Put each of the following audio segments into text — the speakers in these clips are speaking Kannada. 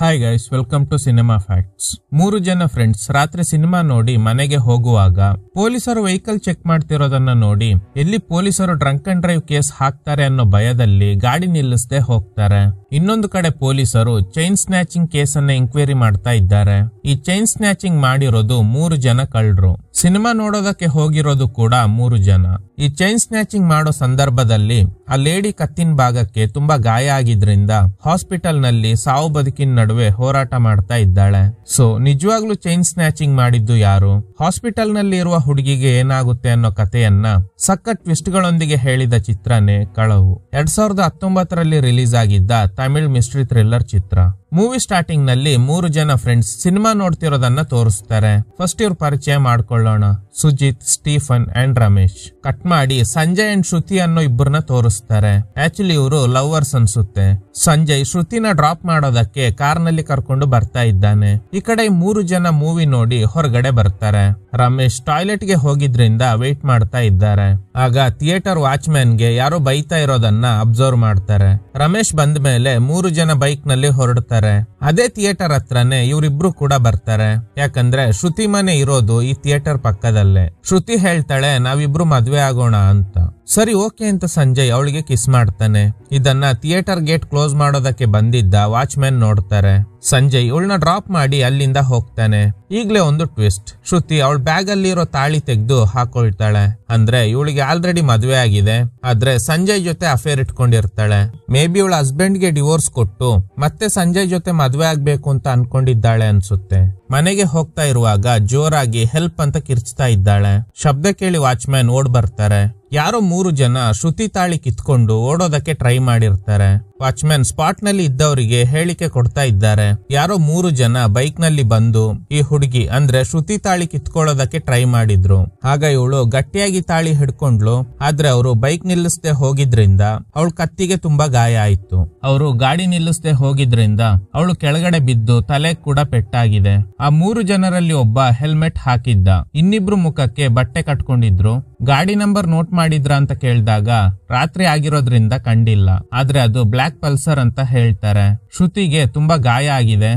hi guys welcome to cinema facts ಮೂರು ಜನ ಫ್ರೆಂಡ್ಸ್ ರಾತ್ರಿ ಸಿನಿಮಾ ನೋಡಿ ಮನೆಗೆ ಹೋಗುವಾಗ ಪೊಲೀಸರು ವೆಹಿಕಲ್ ಚೆಕ್ ಮಾಡ್ತಿರೋದನ್ನ ನೋಡಿ ಎಲ್ಲಿ ಪೊಲೀಸರು ಡ್ರಂಕ್ ಅಂಡ್ ಡ್ರೈವ್ ಕೇಸ್ ಹಾಕ್ತಾರೆ ಅನ್ನೋ ಭಯದಲ್ಲಿ ಗಾಡಿ ನಿಲ್ಲಿಸದೆ ಹೋಗ್ತಾರೆ ಇನ್ನೊಂದು ಕಡೆ ಪೊಲೀಸರು ಚೈನ್ ಸ್ನ್ಯಾಚಿಂಗ್ ಕೇಸ್ ಅನ್ನ ಎಂಕ್ವೈರಿ ಮಾಡ್ತಾ ಇದ್ದಾರೆ ಈ ಚೈನ್ ಸ್ನ್ಯಾಚಿಂಗ್ ಮಾಡಿರೋದು ಮೂರು ಜನ ಕಳ್ಳರು ಸಿನಿಮಾ ನೋಡೋದಕ್ಕೆ ಹೋಗಿರೋದು ಕೂಡ ಮೂರು ಜನ ಈ ಚೈನ್ ಸ್ನ್ಯಾಚಿಂಗ್ ಮಾಡೋ ಸಂದರ್ಭದಲ್ಲಿ ಆ ಲೇಡಿ ಕತ್ತಿನ ಭಾಗಕ್ಕೆ ತುಂಬಾ ಗಾಯ ಆಗಿದ್ರಿಂದ ಹಾಸ್ಪಿಟಲ್ ನಲ್ಲಿ ಸಾವು ಬದುಕಿನ ನಡುವೆ ಹೋರಾಟ ಮಾಡ್ತಾ ಇದ್ದಾಳೆ ಸೊ ನಿಜವಾಗ್ಲೂ ಚೈನ್ ಸ್ನ್ಯಾಚಿಂಗ್ ಮಾಡಿದ್ದು ಯಾರು ಹಾಸ್ಪಿಟಲ್ ನಲ್ಲಿ ಇರುವ ಹುಡುಗಿಗೆ ಏನಾಗುತ್ತೆ ಅನ್ನೋ ಕಥೆಯನ್ನ ಸಕ್ಕ ಟ್ವಿಸ್ಟ್ ಗಳೊಂದಿಗೆ ಹೇಳಿದ ಚಿತ್ರನೇ ಕಳವು ಎರಡ್ ಸಾವಿರದ ಹತ್ತೊಂಬತ್ತರಲ್ಲಿ ರಿಲೀಸ್ ಆಗಿದ್ದ ತಮಿಳ್ ಮಿಸ್ಟ್ರಿ ಥ್ರಿಲ್ಲರ್ ಚಿತ್ರ ಮೂವಿ ಸ್ಟಾರ್ಟಿಂಗ್ ನಲ್ಲಿ ಮೂರು ಜನ ಫ್ರೆಂಡ್ಸ್ ಸಿನಿಮಾ ನೋಡ್ತಿರೋದನ್ನ ತೋರಿಸ್ತಾರೆ ಫಸ್ಟ್ ಇವ್ರ ಪರಿಚಯ ಮಾಡ್ಕೊಳ್ಳೋಣ Sujith Stephen and Ramesh cut ಮಾಡಿ ಸಂಜಯ್ ಅಂಡ್ ಶ್ರುತಿ ಅನ್ನೋ ಇಬ್ಬರನ್ನ ತೋರಿಸ್ತಾರೆ ಆಕ್ಚುಲಿ ಇವರು ಲವರ್ಸ್ ಅನ್ಸುತ್ತೆ ಸಂಜಯ್ ಶ್ರುತಿನ ಡ್ರಾಪ್ ಮಾಡೋದಕ್ಕೆ ಕಾರ್ ನಲ್ಲಿ ಕರ್ಕೊಂಡು ಬರ್ತಾ ಇದ್ದಾನೆ ಈ ಕಡೆ ಮೂರು ಜನ ಮೂವಿ ನೋಡಿ ಹೊರಗಡೆ ಬರ್ತಾರೆ ರಮೇಶ್ ಟಾಯ್ಲೆಟ್ ಗೆ ಹೋಗಿದ್ರಿಂದ ವೇಟ್ ಮಾಡ್ತಾ ಇದ್ದಾರೆ ಆಗ ಥಿಯೇಟರ್ ವಾಚ್ ಮ್ಯಾನ್ ಗೆ ಯಾರು ಬೈತಾ ಇರೋದನ್ನ ಅಬ್ಸರ್ವ್ ಮಾಡ್ತಾರೆ ರಮೇಶ್ ಬಂದ ಮೇಲೆ ಮೂರು ಜನ ಬೈಕ್ ನಲ್ಲಿ ಹೊರಡ್ತಾರೆ ಬರ್ತಾರೆ ಅದೇ ಥಿಯೇಟರ್ ಹತ್ರನೇ ಇವರಿಬ್ರು ಕೂಡ ಬರ್ತಾರೆ ಯಾಕಂದ್ರೆ ಶ್ರುತಿ ಮನೆ ಇರೋದು ಈ ಥಿಯೇಟರ್ ಪಕ್ಕದಲ್ಲೇ ಶ್ರುತಿ ಹೇಳ್ತಾಳೆ ನಾವಿಬ್ರು ಮದ್ವೆ ಆಗೋಣ ಅಂತ ಸರಿ ಓಕೆ ಅಂತ ಸಂಜಯ್ ಅವಳಿಗೆ ಕಿಸ್ ಮಾಡ್ತಾನೆ ಇದನ್ನ ಥಿಯೇಟರ್ ಗೇಟ್ ಕ್ಲೋಸ್ ಮಾಡೋದಕ್ಕೆ ಬಂದಿದ್ದ ವಾಚ್ಮ್ಯಾನ್ ನೋಡ್ತಾರೆ ಸಂಜಯ್ ಇವಳನ್ನ ಡ್ರಾಪ್ ಮಾಡಿ ಅಲ್ಲಿಂದ ಹೋಗ್ತಾನೆ ಈಗ್ಲೇ ಒಂದು ಟ್ವಿಸ್ಟ್ ಶ್ರುತಿ ಅವಳ ಬ್ಯಾಗ್ ಇರೋ ತಾಳಿ ತೆಗೆದು ಹಾಕೊಳ್ತಾಳೆ ಅಂದ್ರೆ ಇವಳಿಗೆ ಆಲ್ರೆಡಿ ಮದುವೆ ಆಗಿದೆ ಆದ್ರೆ ಸಂಜಯ್ ಜೊತೆ ಅಫೇರ್ ಇಟ್ಕೊಂಡಿರ್ತಾಳೆ ಮೇ ಬಿ ಇವಳ ಹಸ್ಬೆಂಡ್ ಗೆ ಡಿವೋರ್ಸ್ ಕೊಟ್ಟು ಮತ್ತೆ ಸಂಜಯ್ ಜೊತೆ ಮದುವೆ ಆಗ್ಬೇಕು ಅಂತ ಅನ್ಕೊಂಡಿದ್ದಾಳೆ ಅನ್ಸುತ್ತೆ ಮನೆಗೆ ಹೋಗ್ತಾ ಇರುವಾಗ ಜೋರಾಗಿ ಹೆಲ್ಪ್ ಅಂತ ಕಿರ್ಚ್ತಾ ಇದ್ದಾಳೆ ಶಬ್ದ ಕೇಳಿ ವಾಚ್ಮ್ಯಾನ್ ಓಡ್ ಬರ್ತಾರೆ ಯಾರೋ ಮೂರು ಜನ ಶ್ರುತಿ ತಾಳಿ ಕಿತ್ಕೊಂಡು ಓಡೋದಕ್ಕೆ ಟ್ರೈ ಮಾಡಿರ್ತಾರೆ ವಾಚ್ಮ್ಯಾನ್ ಸ್ಪಾಟ್ ನಲ್ಲಿ ಇದ್ದವರಿಗೆ ಹೇಳಿಕೆ ಕೊಡ್ತಾ ಇದ್ದಾರೆ ಯಾರೋ ಮೂರು ಜನ ಬೈಕ್ ನಲ್ಲಿ ಬಂದು ಈ ಹುಡುಗಿ ಅಂದ್ರೆ ಶ್ರುತಿ ತಾಳಿ ಕಿತ್ಕೊಳ್ಳೋದಕ್ಕೆ ಟ್ರೈ ಮಾಡಿದ್ರು ಆಗ ಇವಳು ಗಟ್ಟಿಯಾಗಿ ತಾಳಿ ಹಿಡ್ಕೊಂಡ್ಲು ಆದ್ರೆ ಅವರು ಬೈಕ್ ನಿಲ್ಲಿಸದೆ ಹೋಗಿದ್ರಿಂದ ಅವಳು ಕತ್ತಿಗೆ ತುಂಬಾ ಗಾಯ ಆಯ್ತು ಅವರು ಗಾಡಿ ನಿಲ್ಲಿಸದೆ ಹೋಗಿದ್ರಿಂದ ಅವಳು ಕೆಳಗಡೆ ಬಿದ್ದು ತಲೆ ಕೂಡ ಪೆಟ್ಟಾಗಿದೆ ಆ ಮೂರು ಜನರಲ್ಲಿ ಒಬ್ಬ ಹೆಲ್ಮೆಟ್ ಹಾಕಿದ್ದ ಇನ್ನಿಬ್ರು ಮುಖಕ್ಕೆ ಬಟ್ಟೆ ಕಟ್ಕೊಂಡಿದ್ರು ಗಾಡಿ ನಂಬರ್ ನೋಟ್ ಮಾಡಿದ್ರ ಅಂತ ಕೇಳಿದಾಗ ರಾತ್ರಿ ಆಗಿರೋದ್ರಿಂದ ಕಂಡಿಲ್ಲ ಆದ್ರೆ ಅದು ಬ್ಲಾಕ್ ಪಲ್ಸರ್ ಅಂತ ಹೇಳ್ತಾರೆ ಶ್ರುತಿಗೆ ತುಂಬಾ ಗಾಯ ಆಗಿದೆ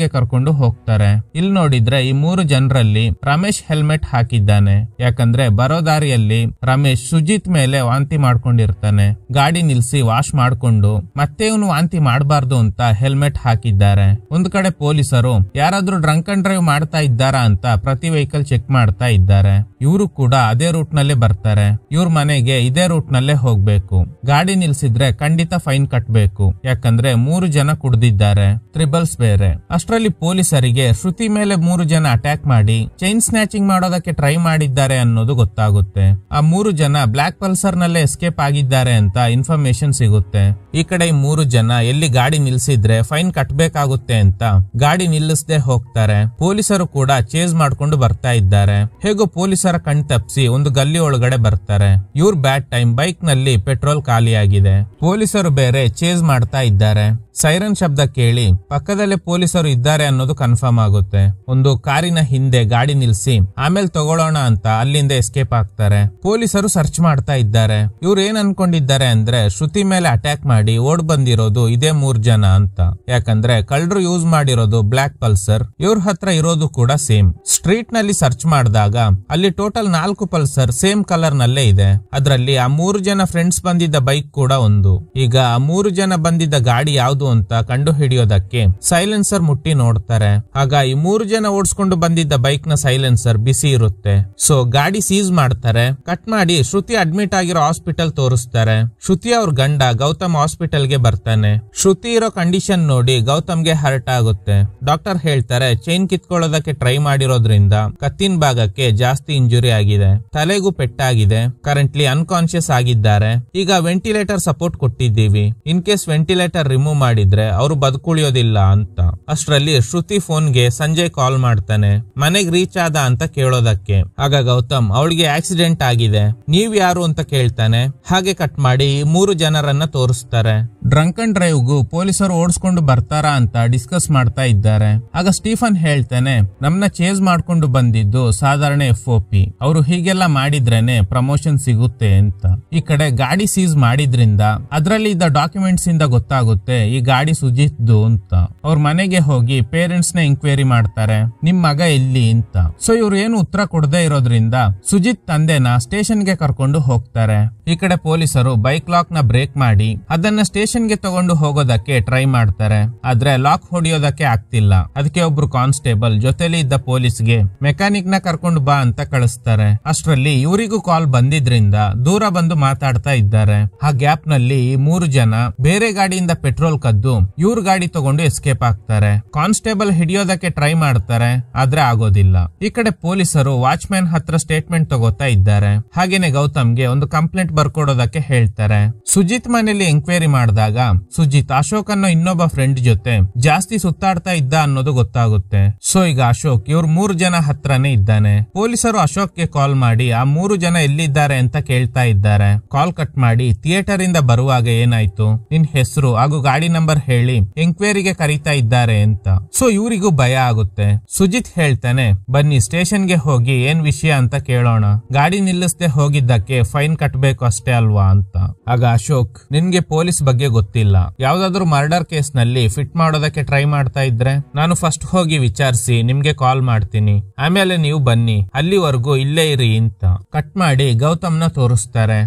ಗೆ ಕರ್ಕೊಂಡು ಹೋಗ್ತಾರೆ ಇಲ್ಲಿ ನೋಡಿದ್ರೆ ಈ ಮೂರು ಜನರಲ್ಲಿ ರಮೇಶ್ ಹೆಲ್ಮೆಟ್ ಹಾಕಿದ್ದಾನೆ ಯಾಕಂದ್ರೆ ಬರೋ ದಾರಿಯಲ್ಲಿ ರಮೇಶ್ ಸುಜಿತ್ ಮೇಲೆ ವಾಂತಿ ಮಾಡ್ಕೊಂಡಿರ್ತಾನೆ ಗಾಡಿ ನಿಲ್ಸಿ ವಾಶ್ ಮಾಡ್ಕೊಂಡು ಮತ್ತೆ ಇವನು ವಾಂತಿ ಮಾಡಬಾರ್ದು ಅಂತ ಹೆಲ್ಮೆಟ್ ಹಾಕಿದ್ದಾರೆ ಒಂದ್ ಕಡೆ ಪೊಲೀಸರು ಯಾರಾದ್ರೂ ಡ್ರಂಕ್ ಅಂಡ್ ಡ್ರೈವ್ ಮಾಡ್ತಾ ಇದ್ದಾರಾ ಅಂತ ಪ್ರತಿ ವೆಹಿಕಲ್ ಚೆಕ್ ಮಾಡ್ತಾ ಇದ್ದಾರೆ ಇವರು ಕೂಡ ಅದೇ ರೂಟ್ ನಲ್ಲೇ ಬರ್ತಾರೆ ಇವ್ರ ಮನೆಗೆ ಇದೇ ರೂಟ್ ನಲ್ಲೇ ಹೋಗ್ಬೇಕು ಗಾಡಿ ನಿಲ್ಸಿದ್ರೆ ಖಂಡಿತ ಫೈನ್ ಫೈನ್ ಕಟ್ಬೇಕು ಯಾಕಂದ್ರೆ ಮೂರು ಜನ ಕುಡಿದಿದ್ದಾರೆ ತ್ರಿಬಲ್ಸ್ ಬೇರೆ ಅಷ್ಟರಲ್ಲಿ ಪೊಲೀಸರಿಗೆ ಶ್ರುತಿ ಮೇಲೆ ಮೂರು ಜನ ಅಟ್ಯಾಕ್ ಮಾಡಿ ಚೈನ್ ಸ್ನಾಚಿಂಗ್ ಮಾಡೋದಕ್ಕೆ ಟ್ರೈ ಮಾಡಿದ್ದಾರೆ ಅನ್ನೋದು ಗೊತ್ತಾಗುತ್ತೆ ಆ ಮೂರು ಜನ ಬ್ಲಾಕ್ ಪಲ್ಸರ್ ನಲ್ಲೇ ಎಸ್ಕೇಪ್ ಆಗಿದ್ದಾರೆ ಅಂತ ಇನ್ಫಾರ್ಮೇಶನ್ ಸಿಗುತ್ತೆ ಈ ಕಡೆ ಮೂರು ಜನ ಎಲ್ಲಿ ಗಾಡಿ ನಿಲ್ಸಿದ್ರೆ ಫೈನ್ ಕಟ್ಬೇಕಾಗುತ್ತೆ ಅಂತ ಗಾಡಿ ನಿಲ್ಲಿಸದೆ ಹೋಗ್ತಾರೆ ಪೊಲೀಸರು ಕೂಡ ಚೇಸ್ ಮಾಡ್ಕೊಂಡು ಬರ್ತಾ ಇದ್ದಾರೆ ಹೇಗೋ ಪೊಲೀಸರ ಕಣ್ ತಪ್ಪಿಸಿ ಒಂದು ಗಲ್ಲಿ ಒಳಗಡೆ ಬರ್ತಾರೆ ಇವ್ರ ಬ್ಯಾಡ್ ಟೈಮ್ ಬೈಕ್ ನಲ್ಲಿ ಪೆಟ್ರೋಲ್ ಖಾಲಿಯಾಗಿದೆ ಪೊಲೀಸರು ಬೇರೆ చేజ్ మార్తా ఇద్దరే ಸೈರನ್ ಶಬ್ದ ಕೇಳಿ ಪಕ್ಕದಲ್ಲೇ ಪೊಲೀಸರು ಇದ್ದಾರೆ ಅನ್ನೋದು ಕನ್ಫರ್ಮ್ ಆಗುತ್ತೆ ಒಂದು ಕಾರಿನ ಹಿಂದೆ ಗಾಡಿ ನಿಲ್ಸಿ ಆಮೇಲೆ ತಗೊಳ್ಳೋಣ ಅಂತ ಅಲ್ಲಿಂದ ಎಸ್ಕೇಪ್ ಆಗ್ತಾರೆ ಪೊಲೀಸರು ಸರ್ಚ್ ಮಾಡ್ತಾ ಇದ್ದಾರೆ ಇವ್ರು ಏನ್ ಅನ್ಕೊಂಡಿದ್ದಾರೆ ಅಂದ್ರೆ ಶ್ರುತಿ ಮೇಲೆ ಅಟ್ಯಾಕ್ ಮಾಡಿ ಓಡ್ ಬಂದಿರೋದು ಇದೇ ಮೂರ್ ಜನ ಅಂತ ಯಾಕಂದ್ರೆ ಕಳ್ಳರು ಯೂಸ್ ಮಾಡಿರೋದು ಬ್ಲಾಕ್ ಪಲ್ಸರ್ ಇವ್ರ ಹತ್ರ ಇರೋದು ಕೂಡ ಸೇಮ್ ಸ್ಟ್ರೀಟ್ ನಲ್ಲಿ ಸರ್ಚ್ ಮಾಡಿದಾಗ ಅಲ್ಲಿ ಟೋಟಲ್ ನಾಲ್ಕು ಪಲ್ಸರ್ ಸೇಮ್ ಕಲರ್ ನಲ್ಲೇ ಇದೆ ಅದರಲ್ಲಿ ಆ ಮೂರು ಜನ ಫ್ರೆಂಡ್ಸ್ ಬಂದಿದ್ದ ಬೈಕ್ ಕೂಡ ಒಂದು ಈಗ ಆ ಮೂರು ಜನ ಬಂದಿದ್ದ ಗಾಡಿ ಯಾವ್ದು ಅಂತ ಕಂಡು ಹಿಡಿಯೋದಕ್ಕೆ ಸೈಲೆನ್ಸರ್ ಮುಟ್ಟಿ ನೋಡ್ತಾರೆ ಹಾಗಾಗಿ ಈ ಮೂರು ಜನ ಓಡಿಸ್ಕೊಂಡು ಬಂದಿದ್ದ ಬೈಕ್ ನ ಸೈಲೆನ್ಸರ್ ಬಿಸಿ ಇರುತ್ತೆ ಸೊ ಗಾಡಿ ಸೀಸ್ ಮಾಡ್ತಾರೆ ಕಟ್ ಮಾಡಿ ಶ್ರುತಿ ಅಡ್ಮಿಟ್ ಆಗಿರೋ ಹಾಸ್ಪಿಟಲ್ ತೋರಿಸ್ತಾರೆ ಶ್ರುತಿ ಅವ್ರ ಗಂಡ ಗೌತಮ್ ಹಾಸ್ಪಿಟಲ್ ಗೆ ಬರ್ತಾನೆ ಶ್ರುತಿ ಇರೋ ಕಂಡೀಷನ್ ನೋಡಿ ಗೌತಮ್ ಗೆ ಹರ್ಟ್ ಆಗುತ್ತೆ ಡಾಕ್ಟರ್ ಹೇಳ್ತಾರೆ ಚೈನ್ ಕಿತ್ಕೊಳ್ಳೋದಕ್ಕೆ ಟ್ರೈ ಮಾಡಿರೋದ್ರಿಂದ ಕತ್ತಿನ ಭಾಗಕ್ಕೆ ಜಾಸ್ತಿ ಇಂಜುರಿ ಆಗಿದೆ ತಲೆಗೂ ಪೆಟ್ಟಾಗಿದೆ ಕರೆಂಟ್ಲಿ ಅನ್ಕಾನ್ಶಿಯಸ್ ಆಗಿದ್ದಾರೆ ಈಗ ವೆಂಟಿಲೇಟರ್ ಸಪೋರ್ಟ್ ಕೊಟ್ಟಿದ್ದೀವಿ ಇನ್ ಕೇಸ್ ವೆಂಟಿಲೇಟರ್ ರಿಮೂವ್ ಮಾಡಿ ಮಾಡಿದ್ರೆ ಅವರು ಬದುಕುಳಿಯೋದಿಲ್ಲ ಅಂತ ಅಷ್ಟರಲ್ಲಿ ಶ್ರುತಿ ಗೆ ಸಂಜಯ್ ಕಾಲ್ ಮಾಡ್ತಾನೆ ಮನೆಗೆ ರೀಚ್ ಆದ ಅಂತ ಕೇಳೋದಕ್ಕೆ ಆಗ ಗೌತಮ್ ಅವಳಿಗೆ ಆಕ್ಸಿಡೆಂಟ್ ಆಗಿದೆ ನೀವ್ ಯಾರು ಅಂತ ಕೇಳ್ತಾನೆ ಹಾಗೆ ಕಟ್ ಮಾಡಿ ಮೂರು ಜನರನ್ನ ತೋರಿಸ್ತಾರೆ ಡ್ರಂಕ್ ಅಂಡ್ ಡ್ರೈವ್ ಗು ಪೊಲೀಸರು ಓಡಿಸ್ಕೊಂಡು ಬರ್ತಾರಾ ಅಂತ ಡಿಸ್ಕಸ್ ಮಾಡ್ತಾ ಇದ್ದಾರೆ ಆಗ ಸ್ಟೀಫನ್ ಹೇಳ್ತಾನೆ ನಮ್ನ ಚೇಂಜ್ ಮಾಡ್ಕೊಂಡು ಬಂದಿದ್ದು ಸಾಧಾರಣ ಎಫ್ ಒ ಪಿ ಅವರು ಹೀಗೆಲ್ಲ ಮಾಡಿದ್ರೇನೆ ಪ್ರಮೋಷನ್ ಸಿಗುತ್ತೆ ಅಂತ ಈ ಕಡೆ ಗಾಡಿ ಸೀಸ್ ಮಾಡಿದ್ರಿಂದ ಅದರಲ್ಲಿ ಇದ್ದ ಡಾಕ್ಯುಮೆಂಟ್ಸ್ ಇಂದ ಗೊತ್ತಾಗುತ್ತೆ ಈ ಗಾಡಿ ಸುಜಿತ್ದು ಅಂತ ಅವ್ರ ಮನೆಗೆ ಹೋಗಿ ಪೇರೆಂಟ್ಸ್ ನ ಎಂಕ್ವೈರಿ ಮಾಡ್ತಾರೆ ನಿಮ್ ಮಗ ಎಲ್ಲಿ ಅಂತ ಸೊ ಇವ್ರು ಏನು ಉತ್ತರ ಕೊಡದೇ ಇರೋದ್ರಿಂದ ಸುಜಿತ್ ತಂದೆನ ಸ್ಟೇಷನ್ ಗೆ ಕರ್ಕೊಂಡು ಹೋಗ್ತಾರೆ ಈ ಕಡೆ ಪೊಲೀಸರು ಬೈಕ್ ಲಾಕ್ ನ ಬ್ರೇಕ್ ಮಾಡಿ ಅದನ್ನ ಸ್ಟೇಷನ್ ಗೆ ತಗೊಂಡು ಹೋಗೋದಕ್ಕೆ ಟ್ರೈ ಮಾಡ್ತಾರೆ ಆದ್ರೆ ಲಾಕ್ ಹೊಡಿಯೋದಕ್ಕೆ ಆಗ್ತಿಲ್ಲ ಅದಕ್ಕೆ ಒಬ್ರು ಕಾನ್ಸ್ಟೇಬಲ್ ಜೊತೆಲಿ ಇದ್ದ ಪೊಲೀಸ್ ಗೆ ಮೆಕ್ಯಾನಿಕ್ ನ ಕರ್ಕೊಂಡು ಬಾ ಅಂತ ಕಳಿಸ್ತಾರೆ ಅಷ್ಟರಲ್ಲಿ ಇವರಿಗೂ ಕಾಲ್ ಬಂದಿದ್ರಿಂದ ದೂರ ಬಂದು ಮಾತಾಡ್ತಾ ಇದ್ದಾರೆ ಆ ಗ್ಯಾಪ್ ನಲ್ಲಿ ಮೂರು ಜನ ಬೇರೆ ಗಾಡಿಯಿಂದ ಪೆಟ್ರೋಲ್ ಕದ್ದು ಆಗಿರೋದು ಇವ್ರ ಗಾಡಿ ತಗೊಂಡು ಎಸ್ಕೇಪ್ ಆಗ್ತಾರೆ ಕಾನ್ಸ್ಟೇಬಲ್ ಹಿಡಿಯೋದಕ್ಕೆ ಟ್ರೈ ಮಾಡ್ತಾರೆ ಆದ್ರೆ ಆಗೋದಿಲ್ಲ ಈ ಕಡೆ ಪೊಲೀಸರು ವಾಚ್ಮ್ಯಾನ್ ಹತ್ರ ಸ್ಟೇಟ್ಮೆಂಟ್ ತಗೋತಾ ಇದ್ದಾರೆ ಹಾಗೇನೆ ಗೌತಮ್ಗೆ ಒಂದು ಕಂಪ್ಲೇಂಟ್ ಬರ್ಕೊಡೋದಕ್ಕೆ ಹೇಳ್ತಾರೆ ಸುಜಿತ್ ಮನೆಯಲ್ಲಿ ಎಂಕ್ವೈರಿ ಮಾಡಿದಾಗ ಸುಜಿತ್ ಅಶೋಕ್ ಅನ್ನೋ ಇನ್ನೊಬ್ಬ ಫ್ರೆಂಡ್ ಜೊತೆ ಜಾಸ್ತಿ ಸುತ್ತಾಡ್ತಾ ಇದ್ದ ಅನ್ನೋದು ಗೊತ್ತಾಗುತ್ತೆ ಸೊ ಈಗ ಅಶೋಕ್ ಇವ್ರ ಮೂರು ಜನ ಹತ್ರನೇ ಇದ್ದಾನೆ ಪೊಲೀಸರು ಅಶೋಕ್ಗೆ ಕಾಲ್ ಮಾಡಿ ಆ ಮೂರು ಜನ ಎಲ್ಲಿದ್ದಾರೆ ಅಂತ ಕೇಳ್ತಾ ಇದ್ದಾರೆ ಕಾಲ್ ಕಟ್ ಮಾಡಿ ಥಿಯೇಟರ್ ಇಂದ ಬರುವಾಗ ಏನಾಯ್ತು ನಿನ್ ಹೆಸರು ಹಾಗೂ ಗಾಡಿ ನಂಬರ್ ಹೇಳಿ ಎಂಕ್ವೈರಿಗೆ ಕರೀತಾ ಇದ್ದಾರೆ ಅಂತ ಸೊ ಇವರಿಗೂ ಭಯ ಆಗುತ್ತೆ ಸುಜಿತ್ ಹೇಳ್ತಾನೆ ಬನ್ನಿ ಸ್ಟೇಷನ್ ಗೆ ಹೋಗಿ ಏನ್ ವಿಷಯ ಅಂತ ಕೇಳೋಣ ಗಾಡಿ ನಿಲ್ಲಿಸದೆ ಹೋಗಿದ್ದಕ್ಕೆ ಫೈನ್ ಕಟ್ಬೇಕು ಅಷ್ಟೇ ಅಲ್ವಾ ಅಂತ ಆಗ ಅಶೋಕ್ ನಿನ್ಗೆ ಪೊಲೀಸ್ ಬಗ್ಗೆ ಗೊತ್ತಿಲ್ಲ ಯಾವ್ದಾದ್ರು ಮರ್ಡರ್ ಕೇಸ್ ನಲ್ಲಿ ಫಿಟ್ ಮಾಡೋದಕ್ಕೆ ಟ್ರೈ ಮಾಡ್ತಾ ಇದ್ರೆ ನಾನು ಫಸ್ಟ್ ಹೋಗಿ ವಿಚಾರಿಸಿ ನಿಮ್ಗೆ ಕಾಲ್ ಮಾಡ್ತೀನಿ ಆಮೇಲೆ ನೀವು ಬನ್ನಿ ಅಲ್ಲಿವರೆಗೂ ಇಲ್ಲೇ ಇರಿ ಅಂತ ಕಟ್ ಮಾಡಿ ಗೌತಮ್ನ ತೋರಿಸ್ತಾರೆ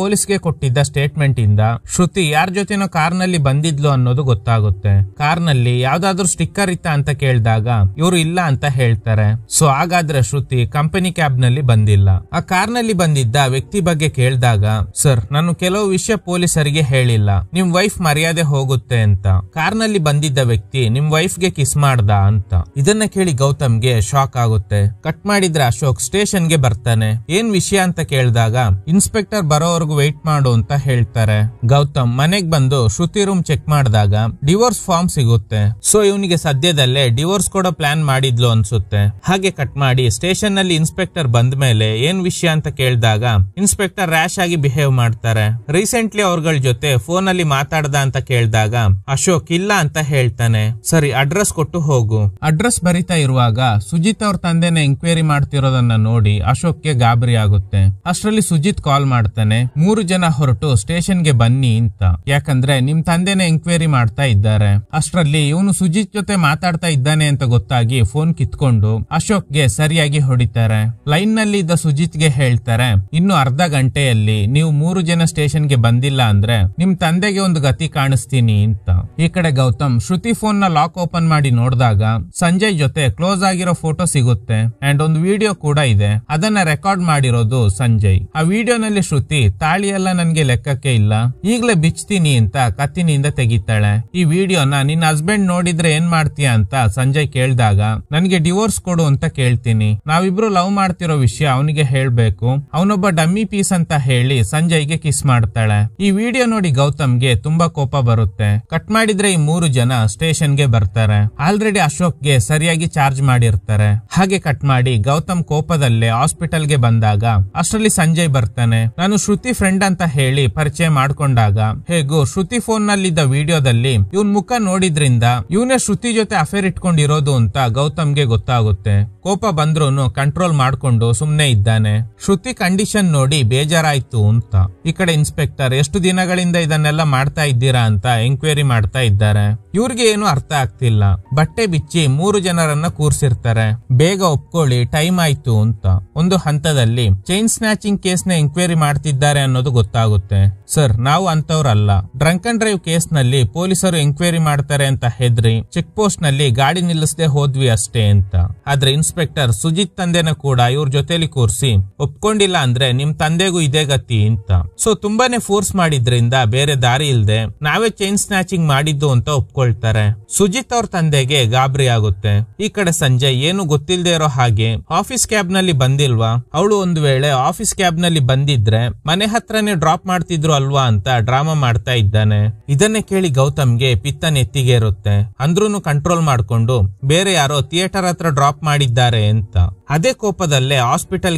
ಪೊಲೀಸ್ ಗೆ ಕೊಟ್ಟಿದ್ದ ಸ್ಟೇಟ್ಮೆಂಟ್ ಇಂದ ಶ್ರುತಿ ಯಾರ ಜೊತೆನೋ ನಲ್ಲಿ ಬಂದಿ ಬಂದಿದ್ಲು ಅನ್ನೋದು ಗೊತ್ತಾಗುತ್ತೆ ಕಾರ್ನಲ್ಲಿ ಯಾವ್ದಾದ್ರು ಸ್ಟಿಕ್ಕರ್ ಇತ್ತ ಅಂತ ಕೇಳಿದಾಗ ಇವರು ಇಲ್ಲ ಅಂತ ಹೇಳ್ತಾರೆ ಸೊ ಹಾಗಾದ್ರೆ ಶ್ರುತಿ ಕಂಪನಿ ಕ್ಯಾಬ್ ನಲ್ಲಿ ಬಂದಿಲ್ಲ ಆ ಕಾರ್ನಲ್ಲಿ ಬಂದಿದ್ದ ವ್ಯಕ್ತಿ ಬಗ್ಗೆ ಕೇಳಿದಾಗ ಸರ್ ನಾನು ಕೆಲವು ವಿಷಯ ಪೊಲೀಸರಿಗೆ ಹೇಳಿಲ್ಲ ನಿಮ್ ವೈಫ್ ಮರ್ಯಾದೆ ಹೋಗುತ್ತೆ ಅಂತ ಕಾರ್ನಲ್ಲಿ ಬಂದಿದ್ದ ವ್ಯಕ್ತಿ ನಿಮ್ ಗೆ ಕಿಸ್ ಮಾಡ್ದ ಅಂತ ಇದನ್ನ ಕೇಳಿ ಗೌತಮ್ ಗೆ ಶಾಕ್ ಆಗುತ್ತೆ ಕಟ್ ಮಾಡಿದ್ರೆ ಅಶೋಕ್ ಸ್ಟೇಷನ್ ಗೆ ಬರ್ತಾನೆ ಏನ್ ವಿಷಯ ಅಂತ ಕೇಳಿದಾಗ ಇನ್ಸ್ಪೆಕ್ಟರ್ ಬರೋವರೆಗೂ ವೆಯ್ಟ್ ಮಾಡು ಅಂತ ಹೇಳ್ತಾರೆ ಗೌತಮ್ ಮನೆಗ್ ಬಂದು ಶ್ರುತಿ ರೂಮ್ ಚೆಕ್ ಚೆಕ್ ಮಾಡಿದಾಗ ಡಿವೋರ್ಸ್ ಫಾರ್ಮ್ ಸಿಗುತ್ತೆ ಸೊ ಇವನಿಗೆ ಸದ್ಯದಲ್ಲೇ ಡಿವೋರ್ಸ್ ಕೂಡ ಪ್ಲಾನ್ ಮಾಡಿದ್ಲು ಅನ್ಸುತ್ತೆ ಹಾಗೆ ಕಟ್ ಮಾಡಿ ಸ್ಟೇಷನ್ ನಲ್ಲಿ ಇನ್ಸ್ಪೆಕ್ಟರ್ ಬಂದ ಮೇಲೆ ಏನ್ ವಿಷಯ ಅಂತ ಕೇಳಿದಾಗ ಇನ್ಸ್ಪೆಕ್ಟರ್ ರ್ಯಾಶ್ ಆಗಿ ಬಿಹೇವ್ ಮಾಡ್ತಾರೆ ರೀಸೆಂಟ್ಲಿ ಅವ್ರಗಳ ಜೊತೆ ಫೋನ್ ಅಲ್ಲಿ ಮಾತಾಡ್ದ ಅಂತ ಕೇಳಿದಾಗ ಅಶೋಕ್ ಇಲ್ಲ ಅಂತ ಹೇಳ್ತಾನೆ ಸರಿ ಅಡ್ರೆಸ್ ಕೊಟ್ಟು ಹೋಗು ಅಡ್ರೆಸ್ ಬರಿತಾ ಇರುವಾಗ ಸುಜಿತ್ ಅವ್ರ ತಂದೆನ ಎಂಕ್ವೈರಿ ಮಾಡ್ತಿರೋದನ್ನ ನೋಡಿ ಅಶೋಕ್ ಗೆ ಗಾಬರಿ ಆಗುತ್ತೆ ಅಷ್ಟರಲ್ಲಿ ಸುಜಿತ್ ಕಾಲ್ ಮಾಡ್ತಾನೆ ಮೂರು ಜನ ಹೊರಟು ಸ್ಟೇಷನ್ ಗೆ ಬನ್ನಿ ಅಂತ ಯಾಕಂದ್ರೆ ನಿಮ್ ತಂದೆನೆ ಎಂಕ್ವೈರಿ ಮಾಡ್ತಾ ಇದ್ದಾರೆ ಅಷ್ಟರಲ್ಲಿ ಇವನು ಸುಜಿತ್ ಜೊತೆ ಮಾತಾಡ್ತಾ ಇದ್ದಾನೆ ಅಂತ ಗೊತ್ತಾಗಿ ಫೋನ್ ಕಿತ್ಕೊಂಡು ಗೆ ಸರಿಯಾಗಿ ಹೊಡಿತಾರೆ ಲೈನ್ ನಲ್ಲಿ ಇದ್ದ ಸುಜಿತ್ ಗೆ ಹೇಳ್ತಾರೆ ಇನ್ನು ಅರ್ಧ ಗಂಟೆಯಲ್ಲಿ ನೀವು ಮೂರು ಜನ ಸ್ಟೇಷನ್ ಗೆ ಬಂದಿಲ್ಲ ಅಂದ್ರೆ ನಿಮ್ ತಂದೆಗೆ ಒಂದು ಗತಿ ಕಾಣಿಸ್ತೀನಿ ಅಂತ ಈ ಕಡೆ ಗೌತಮ್ ಶ್ರುತಿ ಫೋನ್ ನ ಲಾಕ್ ಓಪನ್ ಮಾಡಿ ನೋಡಿದಾಗ ಸಂಜಯ್ ಜೊತೆ ಕ್ಲೋಸ್ ಆಗಿರೋ ಫೋಟೋ ಸಿಗುತ್ತೆ ಅಂಡ್ ಒಂದು ವಿಡಿಯೋ ಕೂಡ ಇದೆ ಅದನ್ನ ರೆಕಾರ್ಡ್ ಮಾಡಿರೋದು ಸಂಜಯ್ ಆ ವಿಡಿಯೋನಲ್ಲಿ ಶ್ರುತಿ ಎಲ್ಲ ನನ್ಗೆ ಲೆಕ್ಕಕ್ಕೆ ಇಲ್ಲ ಈಗ್ಲೇ ಬಿಚ್ತೀನಿ ಅಂತ ಕತ್ತಿನಿಂದ ತೆಗಿತಾಳೆ ಈ ವಿಡಿಯೋನ ನಿನ್ನ ಹಸ್ಬೆಂಡ್ ನೋಡಿದ್ರೆ ಏನ್ ಮಾಡ್ತೀಯ ಅಂತ ಸಂಜಯ್ ಕೇಳ್ದಾಗ ನನ್ಗೆ ಡಿವೋರ್ಸ್ ಕೊಡು ಅಂತ ಕೇಳ್ತೀನಿ ನಾವಿಬ್ರು ಲವ್ ಮಾಡ್ತಿರೋ ವಿಷಯ ಅವನಿಗೆ ಹೇಳ್ಬೇಕು ಅವನೊಬ್ಬ ಡಮ್ಮಿ ಪೀಸ್ ಅಂತ ಹೇಳಿ ಸಂಜಯ್ಗೆ ಕಿಸ್ ಮಾಡ್ತಾಳೆ ಈ ವಿಡಿಯೋ ನೋಡಿ ಗೌತಮ್ಗೆ ತುಂಬಾ ಕೋಪ ಬರುತ್ತೆ ಕಟ್ ಮಾಡಿದ್ರೆ ಈ ಮೂರು ಜನ ಸ್ಟೇಷನ್ ಗೆ ಬರ್ತಾರೆ ಆಲ್ರೆಡಿ ಅಶೋಕ್ಗೆ ಸರಿಯಾಗಿ ಚಾರ್ಜ್ ಮಾಡಿರ್ತಾರೆ ಹಾಗೆ ಕಟ್ ಮಾಡಿ ಗೌತಮ್ ಕೋಪದಲ್ಲೇ ಗೆ ಬಂದಾಗ ಅಷ್ಟರಲ್ಲಿ ಸಂಜಯ್ ಬರ್ತಾನೆ ನಾನು ಶ್ರುತಿ ಫ್ರೆಂಡ್ ಅಂತ ಹೇಳಿ ಪರಿಚಯ ಮಾಡ್ಕೊಂಡಾಗ ಹೇಗೂ ಶ್ರುತಿ ಫೋನ್ ನಲ್ಲಿದ್ದ ವಿಡಿಯೋದಲ್ಲಿ ಇವನ್ ಮುಖ ನೋಡಿದ್ರಿಂದ ಇವನೇ ಶ್ರುತಿ ಜೊತೆ ಅಫೇರ್ ಇಟ್ಕೊಂಡಿರೋದು ಅಂತ ಗೌತಮ್ಗೆ ಗೊತ್ತಾಗುತ್ತೆ ಕೋಪ ಬಂದ್ರೂ ಕಂಟ್ರೋಲ್ ಮಾಡ್ಕೊಂಡು ಸುಮ್ನೆ ಇದ್ದಾನೆ ಶ್ರುತಿ ಕಂಡೀಷನ್ ನೋಡಿ ಬೇಜಾರಾಯ್ತು ಅಂತ ಈ ಕಡೆ ಇನ್ಸ್ಪೆಕ್ಟರ್ ಎಷ್ಟು ದಿನಗಳಿಂದ ಇದನ್ನೆಲ್ಲ ಮಾಡ್ತಾ ಇದ್ದೀರಾ ಅಂತ ಎಂಕ್ವೈರಿ ಮಾಡ್ತಾ ಇದ್ದಾರೆ ಇವ್ರಿಗೆ ಏನು ಅರ್ಥ ಆಗ್ತಿಲ್ಲ ಬಟ್ಟೆ ಬಿಚ್ಚಿ ಮೂರು ಜನರನ್ನ ಕೂರ್ಸಿರ್ತಾರೆ ಬೇಗ ಒಪ್ಕೊಳ್ಳಿ ಟೈಮ್ ಆಯ್ತು ಅಂತ ಒಂದು ಹಂತದಲ್ಲಿ ಚೈನ್ ಸ್ನಾಚಿಂಗ್ ಕೇಸ್ ನ ಎಂಕ್ವೈರಿ ಮಾಡ್ತಿದ್ದಾರೆ ಅನ್ನೋದು ಗೊತ್ತಾಗುತ್ತೆ ಸರ್ ನಾವು ಅಂತವ್ರಲ್ಲ ಡ್ರಂಕ್ ಅಂಡ್ ಡ್ರೈವ್ ಕೇಸ್ ನಲ್ಲಿ ಪೊಲೀಸರು ಎಂಕ್ವೈರಿ ಮಾಡ್ತಾರೆ ಅಂತ ಹೆದ್ರಿ ಚೆಕ್ ಪೋಸ್ಟ್ ನಲ್ಲಿ ಗಾಡಿ ನಿಲ್ಲಿಸದೆ ಹೋದ್ವಿ ಅಷ್ಟೇ ಅಂತ ಆದ್ರೆ ಇನ್ಸ್ಪೆಕ್ಟರ್ ಸುಜಿತ್ ತಂದೆನ ಕೂಡ ಇವ್ರ ಜೊತೆಲಿ ಕೂರಿಸಿ ಒಪ್ಕೊಂಡಿಲ್ಲ ಅಂದ್ರೆ ನಿಮ್ ತಂದೆಗೂ ಇದೇ ಗತಿ ಅಂತ ಸೊ ತುಂಬಾನೇ ಫೋರ್ಸ್ ಮಾಡಿದ್ರಿಂದ ಬೇರೆ ದಾರಿ ಇಲ್ದೆ ನಾವೇ ಚೈನ್ ಸ್ನಾಚಿಂಗ್ ಮಾಡಿದ್ದು ಅಂತ ಒಪ್ಕೊಳ್ಳಿ ಒಪ್ಕೊಳ್ತಾರೆ ಸುಜಿತ್ ಅವ್ರ ತಂದೆಗೆ ಗಾಬರಿ ಆಗುತ್ತೆ ಈ ಕಡೆ ಸಂಜೆ ಏನು ಗೊತ್ತಿಲ್ಲದೆ ಇರೋ ಹಾಗೆ ಆಫೀಸ್ ಕ್ಯಾಬ್ ನಲ್ಲಿ ಬಂದಿಲ್ವಾ ಅವಳು ಒಂದು ವೇಳೆ ಆಫೀಸ್ ಕ್ಯಾಬ್ ನಲ್ಲಿ ಬಂದಿದ್ರೆ ಮನೆ ಹತ್ರನೇ ಡ್ರಾಪ್ ಮಾಡ್ತಿದ್ರು ಅಲ್ವಾ ಅಂತ ಡ್ರಾಮಾ ಮಾಡ್ತಾ ಇದ್ದಾನೆ ಇದನ್ನೇ ಕೇಳಿ ಗೌತಮ್ಗೆ ಪಿತ್ತ ನೆತ್ತಿಗೆ ಇರುತ್ತೆ ಅಂದ್ರೂನು ಕಂಟ್ರೋಲ್ ಮಾಡ್ಕೊಂಡು ಬೇರೆ ಯಾರೋ ಥಿಯೇಟರ್ ಹತ್ರ ಡ್ರಾಪ್ ಮಾಡಿದ್ದಾರೆ ಅಂತ ಅದೇ ಕೋಪದಲ್ಲೇ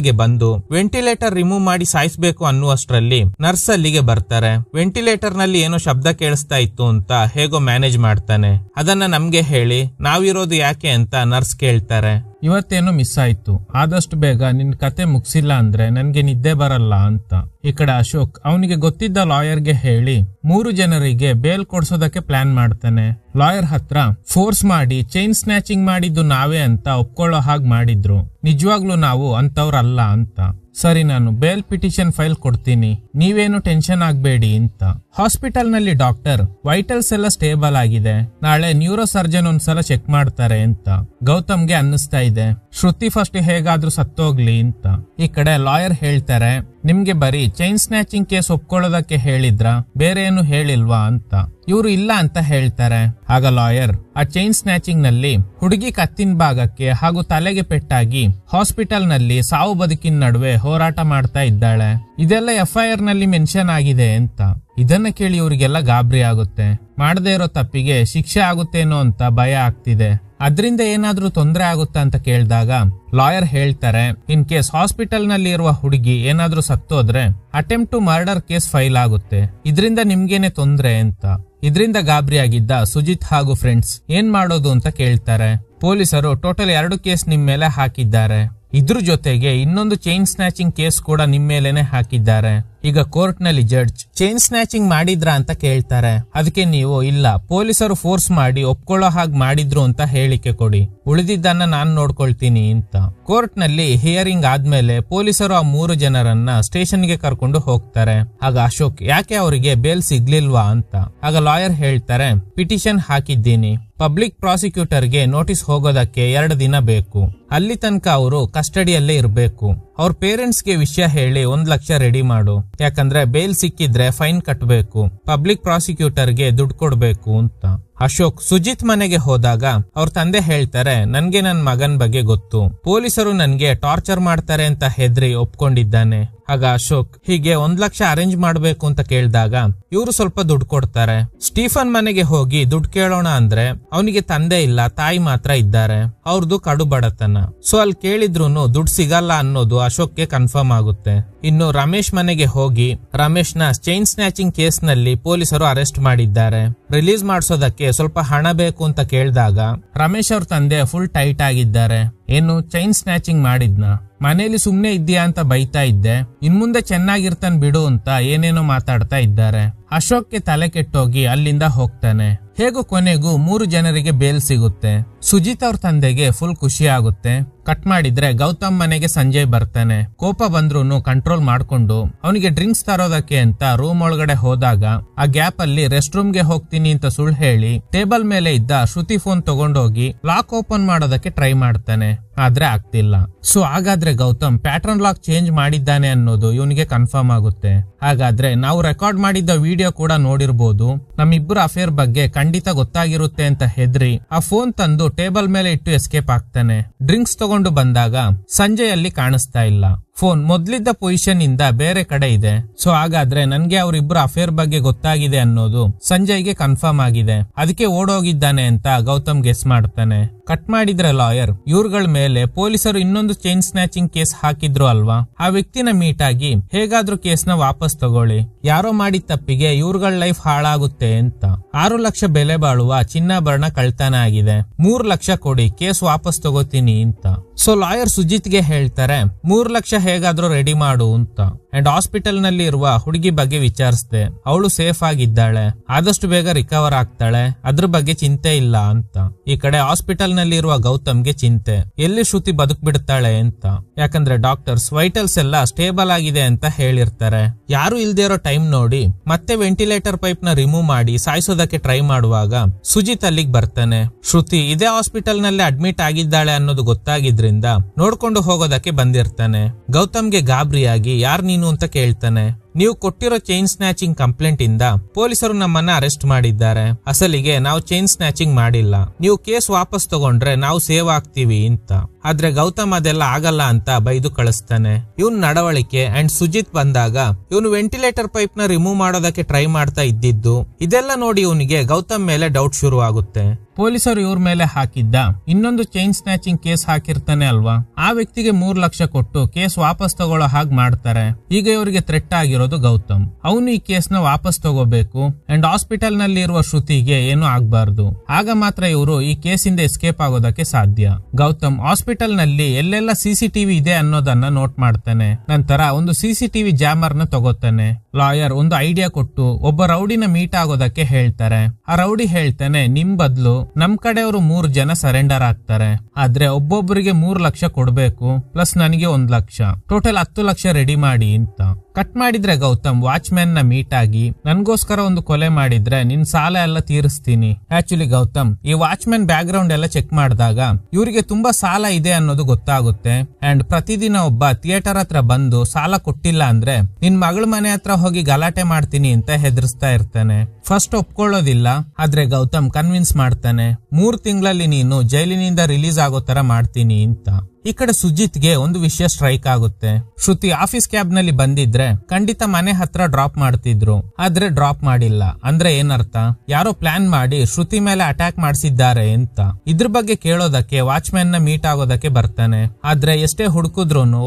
ಗೆ ಬಂದು ವೆಂಟಿಲೇಟರ್ ರಿಮೂವ್ ಮಾಡಿ ಸಾಯಿಸಬೇಕು ಅನ್ನುವಷ್ಟರಲ್ಲಿ ನರ್ಸ್ ಅಲ್ಲಿಗೆ ಬರ್ತಾರೆ ವೆಂಟಿಲೇಟರ್ ನಲ್ಲಿ ಏನೋ ಶಬ್ದ ಕೇಳಿಸ್ತಾ ಇತ್ತು ಅಂತ ಹೇಗೋ ಮ್ಯಾನೇಜ್ ಮಾಡ್ತಾನೆ ಅದನ್ನ ನಮ್ಗೆ ಹೇಳಿ ನಾವಿರೋದು ಯಾಕೆ ಅಂತ ನರ್ಸ್ ಕೇಳ್ತಾರೆ ಇವತ್ತೇನೋ ಮಿಸ್ ಆಯ್ತು ಆದಷ್ಟು ಬೇಗ ನಿನ್ ಕತೆ ಮುಗಿಸಿಲ್ಲ ಅಂದ್ರೆ ನನ್ಗೆ ನಿದ್ದೆ ಬರಲ್ಲ ಅಂತ ಈ ಕಡೆ ಅಶೋಕ್ ಅವನಿಗೆ ಗೊತ್ತಿದ್ದ ಲಾಯರ್ಗೆ ಹೇಳಿ ಮೂರು ಜನರಿಗೆ ಬೇಲ್ ಕೊಡ್ಸೋದಕ್ಕೆ ಪ್ಲಾನ್ ಮಾಡ್ತಾನೆ ಲಾಯರ್ ಹತ್ರ ಫೋರ್ಸ್ ಮಾಡಿ ಚೈನ್ ಸ್ನ್ಯಾಚಿಂಗ್ ಮಾಡಿದ್ದು ನಾವೇ ಅಂತ ಒಪ್ಕೊಳ್ಳೋ ಹಾಗೆ ಮಾಡಿದ್ರು ನಿಜವಾಗ್ಲೂ ನಾವು ಅಂತವ್ರಲ್ಲ ಅಂತ ಸರಿ ನಾನು ಬೇಲ್ ಪಿಟಿಷನ್ ಫೈಲ್ ಕೊಡ್ತೀನಿ ನೀವೇನು ಟೆನ್ಷನ್ ಆಗಬೇಡಿ ಅಂತ ಹಾಸ್ಪಿಟಲ್ ನಲ್ಲಿ ಡಾಕ್ಟರ್ ವೈಟಲ್ಸ್ ಎಲ್ಲ ಸ್ಟೇಬಲ್ ಆಗಿದೆ ನಾಳೆ ನ್ಯೂರೋ ಸರ್ಜನ್ ಒಂದ್ಸಲ ಚೆಕ್ ಮಾಡ್ತಾರೆ ಅಂತ ಗೌತಮ್ಗೆ ಅನ್ನಿಸ್ತಾ ಇದೆ ಶ್ರುತಿ ಫಸ್ಟ್ ಹೇಗಾದ್ರೂ ಸತ್ತೋಗ್ಲಿ ಅಂತ ಈ ಕಡೆ ಲಾಯರ್ ಹೇಳ್ತಾರೆ ನಿಮ್ಗೆ ಬರೀ ಚೈನ್ ಸ್ನ್ಯಾಚಿಂಗ್ ಕೇಸ್ ಒಪ್ಕೊಳ್ಳೋದಕ್ಕೆ ಹೇಳಿದ್ರ ಬೇರೆ ಏನು ಹೇಳಿಲ್ವಾ ಅಂತ ಇವರು ಇಲ್ಲ ಅಂತ ಹೇಳ್ತಾರೆ ಆಗ ಲಾಯರ್ ಆ ಚೈನ್ ಸ್ನ್ಯಾಚಿಂಗ್ ನಲ್ಲಿ ಹುಡುಗಿ ಕತ್ತಿನ ಭಾಗಕ್ಕೆ ಹಾಗೂ ತಲೆಗೆ ಪೆಟ್ಟಾಗಿ ಹಾಸ್ಪಿಟಲ್ ನಲ್ಲಿ ಸಾವು ಬದುಕಿನ ನಡುವೆ ಹೋರಾಟ ಮಾಡ್ತಾ ಇದ್ದಾಳೆ ಇದೆಲ್ಲ ಎಫ್ಐಆರ್ ನಲ್ಲಿ ಮೆನ್ಷನ್ ಆಗಿದೆ ಅಂತ ಇದನ್ನ ಕೇಳಿ ಇವರಿಗೆಲ್ಲ ಗಾಬರಿ ಆಗುತ್ತೆ ಮಾಡದೇ ಇರೋ ತಪ್ಪಿಗೆ ಶಿಕ್ಷೆ ಆಗುತ್ತೇನೋ ಅಂತ ಭಯ ಆಗ್ತಿದೆ ಅದರಿಂದ ಏನಾದ್ರೂ ತೊಂದರೆ ಆಗುತ್ತಾ ಅಂತ ಕೇಳಿದಾಗ ಲಾಯರ್ ಹೇಳ್ತಾರೆ ಇನ್ ಕೇಸ್ ಹಾಸ್ಪಿಟಲ್ ನಲ್ಲಿ ಇರುವ ಹುಡುಗಿ ಏನಾದ್ರೂ ಸತ್ತೋದ್ರೆ attempt to murder case file ಆಗುತ್ತೆ ಇದರಿಂದ ನಿಮ್ಗೇನೆ ತೊಂದ್ರೆ ಅಂತ ಇದರಿಂದ ಗಾಬರಿಯಾಗಿದ್ದ ಸುಜಿತ್ ಹಾಗೂ ಫ್ರೆಂಡ್ಸ್ ಏನ್ ಮಾಡೋದು ಅಂತ ಕೇಳ್ತಾರೆ ಪೊಲೀಸರು ಟೋಟಲ್ ಎರಡು ಕೇಸ್ ನಿಮ್ ಮೇಲೆ ಹಾಕಿದ್ದಾರೆ ಇದ್ರ ಜೊತೆಗೆ ಇನ್ನೊಂದು ಚೈನ್ ಸ್ನಾಚಿಂಗ್ ಕೇಸ್ ಕೂಡ ನಿಮ್ ಮೇಲೆನೆ ಹಾಕಿದ್ದಾರೆ ಈಗ ಕೋರ್ಟ್ ನಲ್ಲಿ ಜಡ್ಜ್ ಚೈನ್ ಸ್ನಾಚಿಂಗ್ ಮಾಡಿದ್ರ ಅಂತ ಕೇಳ್ತಾರೆ ಅದಕ್ಕೆ ನೀವು ಇಲ್ಲ ಪೊಲೀಸರು ಫೋರ್ಸ್ ಮಾಡಿ ಒಪ್ಕೊಳ್ಳೋ ಹಾಗೆ ಮಾಡಿದ್ರು ಅಂತ ಹೇಳಿಕೆ ಕೊಡಿ ಉಳಿದಿದ್ದನ್ನ ನಾನು ನೋಡ್ಕೊಳ್ತೀನಿ ಅಂತ ಕೋರ್ಟ್ ನಲ್ಲಿ ಹಿಯರಿಂಗ್ ಆದ್ಮೇಲೆ ಪೊಲೀಸರು ಆ ಮೂರು ಜನರನ್ನ ಸ್ಟೇಷನ್ ಗೆ ಕರ್ಕೊಂಡು ಹೋಗ್ತಾರೆ ಆಗ ಅಶೋಕ್ ಯಾಕೆ ಅವರಿಗೆ ಬೇಲ್ ಸಿಗ್ಲಿಲ್ವಾ ಅಂತ ಆಗ ಲಾಯರ್ ಹೇಳ್ತಾರೆ ಪಿಟಿಷನ್ ಹಾಕಿದ್ದೀನಿ ಪಬ್ಲಿಕ್ ಪ್ರಾಸಿಕ್ಯೂಟರ್ಗೆ ನೋಟಿಸ್ ಹೋಗೋದಕ್ಕೆ ಎರಡು ದಿನ ಬೇಕು ಅಲ್ಲಿ ತನಕ ಅವರು ಕಸ್ಟಡಿಯಲ್ಲೇ ಇರಬೇಕು ಅವ್ರ ಪೇರೆಂಟ್ಸ್ಗೆ ವಿಷಯ ಹೇಳಿ ಒಂದ್ ಲಕ್ಷ ರೆಡಿ ಮಾಡು ಯಾಕಂದ್ರೆ ಬೇಲ್ ಸಿಕ್ಕಿದ್ರೆ ಫೈನ್ ಕಟ್ಟಬೇಕು ಪಬ್ಲಿಕ್ ಪ್ರಾಸಿಕ್ಯೂಟರ್ಗೆ ದುಡ್ಡು ಕೊಡಬೇಕು ಅಂತ ಅಶೋಕ್ ಸುಜಿತ್ ಮನೆಗೆ ಹೋದಾಗ ಅವ್ರ ತಂದೆ ಹೇಳ್ತಾರೆ ನನ್ಗೆ ನನ್ನ ಮಗನ್ ಬಗ್ಗೆ ಗೊತ್ತು ಪೊಲೀಸರು ನನ್ಗೆ ಟಾರ್ಚರ್ ಮಾಡ್ತಾರೆ ಅಂತ ಹೆದ್ರಿ ಒಪ್ಕೊಂಡಿದ್ದಾನೆ ಆಗ ಅಶೋಕ್ ಹೀಗೆ ಒಂದ್ ಲಕ್ಷ ಅರೇಂಜ್ ಮಾಡ್ಬೇಕು ಅಂತ ಕೇಳಿದಾಗ ಇವರು ಸ್ವಲ್ಪ ದುಡ್ಡು ಕೊಡ್ತಾರೆ ಸ್ಟೀಫನ್ ಮನೆಗೆ ಹೋಗಿ ದುಡ್ಡು ಕೇಳೋಣ ಅಂದ್ರೆ ಅವನಿಗೆ ತಂದೆ ಇಲ್ಲ ತಾಯಿ ಮಾತ್ರ ಇದ್ದಾರೆ ಅವ್ರದ್ದು ಕಡು ಬಡತನ ಸೊ ಅಲ್ಲಿ ಕೇಳಿದ್ರು ದುಡ್ಡು ಸಿಗಲ್ಲ ಅನ್ನೋದು ಅಶೋಕ್ಗೆ ಕನ್ಫರ್ಮ್ ಆಗುತ್ತೆ ಇನ್ನು ರಮೇಶ್ ಮನೆಗೆ ಹೋಗಿ ರಮೇಶ್ ನ ಚೈನ್ ಸ್ನ್ಯಾಚಿಂಗ್ ಕೇಸ್ ನಲ್ಲಿ ಪೊಲೀಸರು ಅರೆಸ್ಟ್ ಮಾಡಿದ್ದಾರೆ ರಿಲೀಸ್ ಮಾಡಿಸೋದಕ್ಕೆ ಸ್ವಲ್ಪ ಹಣ ಬೇಕು ಅಂತ ಕೇಳಿದಾಗ ರಮೇಶ್ ಅವ್ರ ತಂದೆ ಫುಲ್ ಟೈಟ್ ಆಗಿದ್ದಾರೆ ಏನು ಚೈನ್ ಸ್ನ್ಯಾಚಿಂಗ್ ಮಾಡಿದ್ನ ಮನೇಲಿ ಸುಮ್ನೆ ಇದ್ದೀಯಾ ಅಂತ ಬೈತಾ ಇದ್ದೆ ಇನ್ಮುಂದೆ ಚೆನ್ನಾಗಿರ್ತಾನೆ ಬಿಡು ಅಂತ ಏನೇನೋ ಮಾತಾಡ್ತಾ ಇದ್ದಾರೆ ಅಶೋಕ್ಗೆ ತಲೆ ಕೆಟ್ಟೋಗಿ ಅಲ್ಲಿಂದ ಹೋಗ್ತಾನೆ ಹೇಗೂ ಕೊನೆಗೂ ಮೂರು ಜನರಿಗೆ ಬೇಲ್ ಸಿಗುತ್ತೆ ಸುಜಿತ್ ಅವ್ರ ತಂದೆಗೆ ಫುಲ್ ಖುಷಿ ಆಗುತ್ತೆ ಕಟ್ ಮಾಡಿದ್ರೆ ಗೌತಮ್ ಮನೆಗೆ ಸಂಜಯ್ ಬರ್ತಾನೆ ಕೋಪ ಬಂದ್ರೂನು ಕಂಟ್ರೋಲ್ ಮಾಡ್ಕೊಂಡು ಅವನಿಗೆ ಡ್ರಿಂಕ್ಸ್ ತರೋದಕ್ಕೆ ಅಂತ ರೂಮ್ ಒಳಗಡೆ ಹೋದಾಗ ಆ ಗ್ಯಾಪ್ ಅಲ್ಲಿ ರೆಸ್ಟ್ ರೂಮ್ ಗೆ ಹೋಗ್ತೀನಿ ಅಂತ ಸುಳ್ಳು ಹೇಳಿ ಟೇಬಲ್ ಮೇಲೆ ಇದ್ದ ಶ್ರುತಿ ಫೋನ್ ತಗೊಂಡೋಗಿ ಲಾಕ್ ಓಪನ್ ಮಾಡೋದಕ್ಕೆ ಟ್ರೈ ಮಾಡ್ತಾನೆ ಆದ್ರೆ ಆಗ್ತಿಲ್ಲ ಸೊ ಹಾಗಾದ್ರೆ ಗೌತಮ್ ಪ್ಯಾಟರ್ನ್ ಲಾಕ್ ಚೇಂಜ್ ಮಾಡಿದ್ದಾನೆ ಅನ್ನೋದು ಇವನಿಗೆ ಕನ್ಫರ್ಮ್ ಆಗುತ್ತೆ ಹಾಗಾದ್ರೆ ನಾವು ರೆಕಾರ್ಡ್ ಮಾಡಿದ್ದ ವಿಡಿಯೋ ಕೂಡ ನೋಡಿರ್ಬೋದು ನಮ್ಮಿಬ್ಬರ ಅಫೇರ್ ಬಗ್ಗೆ ಖಂಡಿತ ಗೊತ್ತಾಗಿರುತ್ತೆ ಅಂತ ಹೆದ್ರಿ ಆ ಫೋನ್ ತಂದು ಟೇಬಲ್ ಮೇಲೆ ಇಟ್ಟು ಎಸ್ಕೇಪ್ ಆಗ್ತಾನೆ ಡ್ರಿಂಕ್ಸ್ ತಗೊಂಡು ಕೊಂಡು ಬಂದಾಗ ಸಂಜೆಯಲ್ಲಿ ಕಾಣಿಸ್ತಾ ಇಲ್ಲ ಫೋನ್ ಮೊದ್ಲಿದ್ದ ಪೊಸಿಷನ್ ಇಂದ ಬೇರೆ ಕಡೆ ಇದೆ ಸೊ ಹಾಗಾದ್ರೆ ನನ್ಗೆ ಅವರಿಬ್ರು ಅಫೇರ್ ಬಗ್ಗೆ ಗೊತ್ತಾಗಿದೆ ಅನ್ನೋದು ಸಂಜಯ್ಗೆ ಕನ್ಫರ್ಮ್ ಆಗಿದೆ ಅದಕ್ಕೆ ಓಡೋಗಿದ್ದಾನೆ ಅಂತ ಗೌತಮ್ ಗೆಸ್ ಮಾಡ್ತಾನೆ ಕಟ್ ಮಾಡಿದ್ರೆ ಲಾಯರ್ ಇವ್ರಗಳ ಮೇಲೆ ಪೊಲೀಸರು ಇನ್ನೊಂದು ಚೈನ್ ಸ್ನಾಚಿಂಗ್ ಕೇಸ್ ಹಾಕಿದ್ರು ಅಲ್ವಾ ಆ ವ್ಯಕ್ತಿನ ಮೀಟ್ ಆಗಿ ಹೇಗಾದ್ರೂ ಕೇಸ್ ನ ವಾಪಸ್ ತಗೊಳ್ಳಿ ಯಾರೋ ಮಾಡಿ ತಪ್ಪಿಗೆ ಇವ್ರಗಳ ಲೈಫ್ ಹಾಳಾಗುತ್ತೆ ಅಂತ ಆರು ಲಕ್ಷ ಬೆಲೆ ಬಾಳುವ ಚಿನ್ನಾಭರಣ ಕಳ್ತನ ಆಗಿದೆ ಮೂರು ಲಕ್ಷ ಕೊಡಿ ಕೇಸ್ ವಾಪಸ್ ತಗೋತೀನಿ ಅಂತ ಸೊ ಲಾಯರ್ ಸುಜಿತ್ ಗೆ ಹೇಳ್ತಾರೆ ಮೂರು ಲಕ್ಷ ಹೇಗಾದ್ರೂ ರೆಡಿ ಮಾಡು ಅಂತ ಅಂಡ್ ಹಾಸ್ಪಿಟಲ್ ನಲ್ಲಿ ಇರುವ ಹುಡುಗಿ ಬಗ್ಗೆ ವಿಚಾರಿಸ್ದೆ ಅವಳು ಸೇಫ್ ಆಗಿದ್ದಾಳೆ ಆದಷ್ಟು ಬೇಗ ರಿಕವರ್ ಆಗ್ತಾಳೆ ಅದ್ರ ಬಗ್ಗೆ ಚಿಂತೆ ಇಲ್ಲ ಅಂತ ಈ ಕಡೆ ಹಾಸ್ಪಿಟಲ್ ನಲ್ಲಿ ಇರುವ ಗೌತಮ್ಗೆ ಚಿಂತೆ ಎಲ್ಲಿ ಶ್ರುತಿ ಬದುಕ್ ಬಿಡ್ತಾಳೆ ಅಂತ ಯಾಕಂದ್ರೆ ಡಾಕ್ಟರ್ಸ್ ವೈಟಲ್ಸ್ ಎಲ್ಲ ಸ್ಟೇಬಲ್ ಆಗಿದೆ ಅಂತ ಹೇಳಿರ್ತಾರೆ ಯಾರು ಇಲ್ದೇ ಇರೋ ಟೈಮ್ ನೋಡಿ ಮತ್ತೆ ವೆಂಟಿಲೇಟರ್ ಪೈಪ್ ನ ರಿಮೂವ್ ಮಾಡಿ ಸಾಯಿಸೋದಕ್ಕೆ ಟ್ರೈ ಮಾಡುವಾಗ ಸುಜಿತ್ ಅಲ್ಲಿಗೆ ಬರ್ತಾನೆ ಶ್ರುತಿ ಇದೇ ಹಾಸ್ಪಿಟಲ್ ನಲ್ಲಿ ಅಡ್ಮಿಟ್ ಆಗಿದ್ದಾಳೆ ಅನ್ನೋದು ಗೊತ್ತಾಗಿದ್ರಿಂದ ನೋಡ್ಕೊಂಡು ಹೋಗೋದಕ್ಕೆ ಬಂದಿರ್ತಾನೆ ಗೌತಮ್ಗೆ ಗಾಬರಿಯಾಗಿ ಯಾರ್ ನೀನು ಅಂತ ಕೇಳ್ತಾನೆ ನೀವು ಕೊಟ್ಟಿರೋ ಚೈನ್ ಸ್ನ್ಯಾಚಿಂಗ್ ಕಂಪ್ಲೇಂಟ್ ಇಂದ ಪೊಲೀಸರು ನಮ್ಮನ್ನ ಅರೆಸ್ಟ್ ಮಾಡಿದ್ದಾರೆ ಅಸಲಿಗೆ ನಾವು ಚೈನ್ ಸ್ನ್ಯಾಚಿಂಗ್ ಮಾಡಿಲ್ಲ ನೀವು ಕೇಸ್ ವಾಪಸ್ ತಗೊಂಡ್ರೆ ನಾವು ಸೇವ್ ಆಗ್ತೀವಿ ಅಂತ ಆದ್ರೆ ಗೌತಮ್ ಅದೆಲ್ಲ ಆಗಲ್ಲ ಅಂತ ಬೈದು ಕಳಿಸ್ತಾನೆ ಇವನ್ ನಡವಳಿಕೆ ಅಂಡ್ ಸುಜಿತ್ ಬಂದಾಗ ಇವನು ವೆಂಟಿಲೇಟರ್ ಪೈಪ್ ನ ರಿಮೂವ್ ಮಾಡೋದಕ್ಕೆ ಟ್ರೈ ಮಾಡ್ತಾ ಇದ್ದಿದ್ದು ಇದೆಲ್ಲ ನೋಡಿ ಇವನಿಗೆ ಗೌತಮ್ ಮೇಲೆ ಡೌಟ್ ಶುರು ಆಗುತ್ತೆ ಪೊಲೀಸರು ಇವ್ರ ಮೇಲೆ ಹಾಕಿದ್ದ ಇನ್ನೊಂದು ಚೈನ್ ಸ್ನಾಚಿಂಗ್ ಕೇಸ್ ಹಾಕಿರ್ತಾನೆ ಅಲ್ವಾ ಆ ವ್ಯಕ್ತಿಗೆ ಮೂರ್ ಲಕ್ಷ ಕೊಟ್ಟು ಕೇಸ್ ವಾಪಸ್ ತಗೊಳ್ಳೋ ಹಾಗೆ ಮಾಡ್ತಾರೆ ಈಗ ಇವರಿಗೆ ಥ್ರೆಟ್ ಆಗಿರೋದು ಗೌತಮ್ ಅವನು ಈ ಕೇಸ್ ನ ವಾಪಸ್ ತಗೋಬೇಕು ಅಂಡ್ ಹಾಸ್ಪಿಟಲ್ ನಲ್ಲಿ ಇರುವ ಶ್ರುತಿಗೆ ಏನು ಆಗ್ಬಾರ್ದು ಆಗ ಮಾತ್ರ ಇವರು ಈ ಕೇಸಿಂದ ಎಸ್ಕೇಪ್ ಆಗೋದಕ್ಕೆ ಸಾಧ್ಯ ಗೌತಮ್ ಹಾಸ್ಪಿಟಲ್ ನಲ್ಲಿ ಎಲ್ಲೆಲ್ಲ ಸಿಸಿ ಟಿವಿ ಇದೆ ಅನ್ನೋದನ್ನ ನೋಟ್ ಮಾಡ್ತಾನೆ ನಂತರ ಒಂದು ಸಿಸಿ ಟಿವಿ ಜಾಮರ್ ನ ತಗೋತಾನೆ ಲಾಯರ್ ಒಂದು ಐಡಿಯಾ ಕೊಟ್ಟು ಒಬ್ಬ ರೌಡಿನ ಮೀಟ್ ಆಗೋದಕ್ಕೆ ಹೇಳ್ತಾರೆ ಆ ರೌಡಿ ಹೇಳ್ತಾನೆ ನಿಮ್ ಬದಲು ನಮ್ ಕಡೆಯವರು ಮೂರ್ ಜನ ಸರೆಂಡರ್ ಆಗ್ತಾರೆ ಆದ್ರೆ ಒಬ್ಬೊಬ್ಬರಿಗೆ ಮೂರ್ ಲಕ್ಷ ಕೊಡ್ಬೇಕು ಪ್ಲಸ್ ನನಗೆ ಒಂದ್ ಲಕ್ಷ ಟೋಟಲ್ ಹತ್ತು ಲಕ್ಷ ರೆಡಿ ಮಾಡಿ ಅಂತ ಕಟ್ ಮಾಡಿದ್ರೆ ಗೌತಮ್ ವಾಚ್ಮ್ಯಾನ್ ನ ಮೀಟ್ ಆಗಿ ನನ್ಗೋಸ್ಕರ ಒಂದು ಕೊಲೆ ಮಾಡಿದ್ರೆ ನಿನ್ ಸಾಲ ಎಲ್ಲ ತೀರಿಸ್ತೀನಿ ಆಕ್ಚುಲಿ ಗೌತಮ್ ಈ ವಾಚ್ಮ್ಯಾನ್ ಬ್ಯಾಕ್ ಗ್ರೌಂಡ್ ಎಲ್ಲ ಚೆಕ್ ಮಾಡಿದಾಗ ಇವರಿಗೆ ತುಂಬಾ ಸಾಲ ಇದೆ ಅನ್ನೋದು ಗೊತ್ತಾಗುತ್ತೆ ಅಂಡ್ ಪ್ರತಿದಿನ ಒಬ್ಬ ಥಿಯೇಟರ್ ಹತ್ರ ಬಂದು ಸಾಲ ಕೊಟ್ಟಿಲ್ಲ ಅಂದ್ರೆ ನಿನ್ ಮಗಳ ಮನೆ ಹತ್ರ ಹೋಗಿ ಗಲಾಟೆ ಮಾಡ್ತೀನಿ ಅಂತ ಹೆದರ್ಸ್ತಾ ಇರ್ತಾನೆ ಫಸ್ಟ್ ಒಪ್ಕೊಳ್ಳೋದಿಲ್ಲ ಆದ್ರೆ ಗೌತಮ್ ಕನ್ವಿನ್ಸ್ ಮಾಡ್ತಾನೆ ಮೂರ್ ತಿಂಗಳಲ್ಲಿ ನೀನು ಜೈಲಿನಿಂದ ರಿಲೀಸ್ ಆಗೋ ತರ ಮಾಡ್ತೀನಿ ಅಂತ ಈ ಕಡೆ ಸುಜಿತ್ಗೆ ಒಂದು ವಿಷಯ ಸ್ಟ್ರೈಕ್ ಆಗುತ್ತೆ ಶ್ರುತಿ ಆಫೀಸ್ ಕ್ಯಾಬ್ ನಲ್ಲಿ ಬಂದಿದ್ರೆ ಖಂಡಿತ ಮನೆ ಹತ್ರ ಡ್ರಾಪ್ ಮಾಡ್ತಿದ್ರು ಆದ್ರೆ ಡ್ರಾಪ್ ಮಾಡಿಲ್ಲ ಅಂದ್ರೆ ಏನರ್ಥ ಯಾರೋ ಪ್ಲಾನ್ ಮಾಡಿ ಶ್ರುತಿ ಮೇಲೆ ಅಟ್ಯಾಕ್ ಮಾಡಿಸಿದ್ದಾರೆ ಅಂತ ಇದ್ರ ಬಗ್ಗೆ ಕೇಳೋದಕ್ಕೆ ವಾಚ್ಮ್ಯಾನ್ ನ ಮೀಟ್ ಆಗೋದಕ್ಕೆ ಬರ್ತಾನೆ ಆದ್ರೆ ಎಷ್ಟೇ ವಾಚ್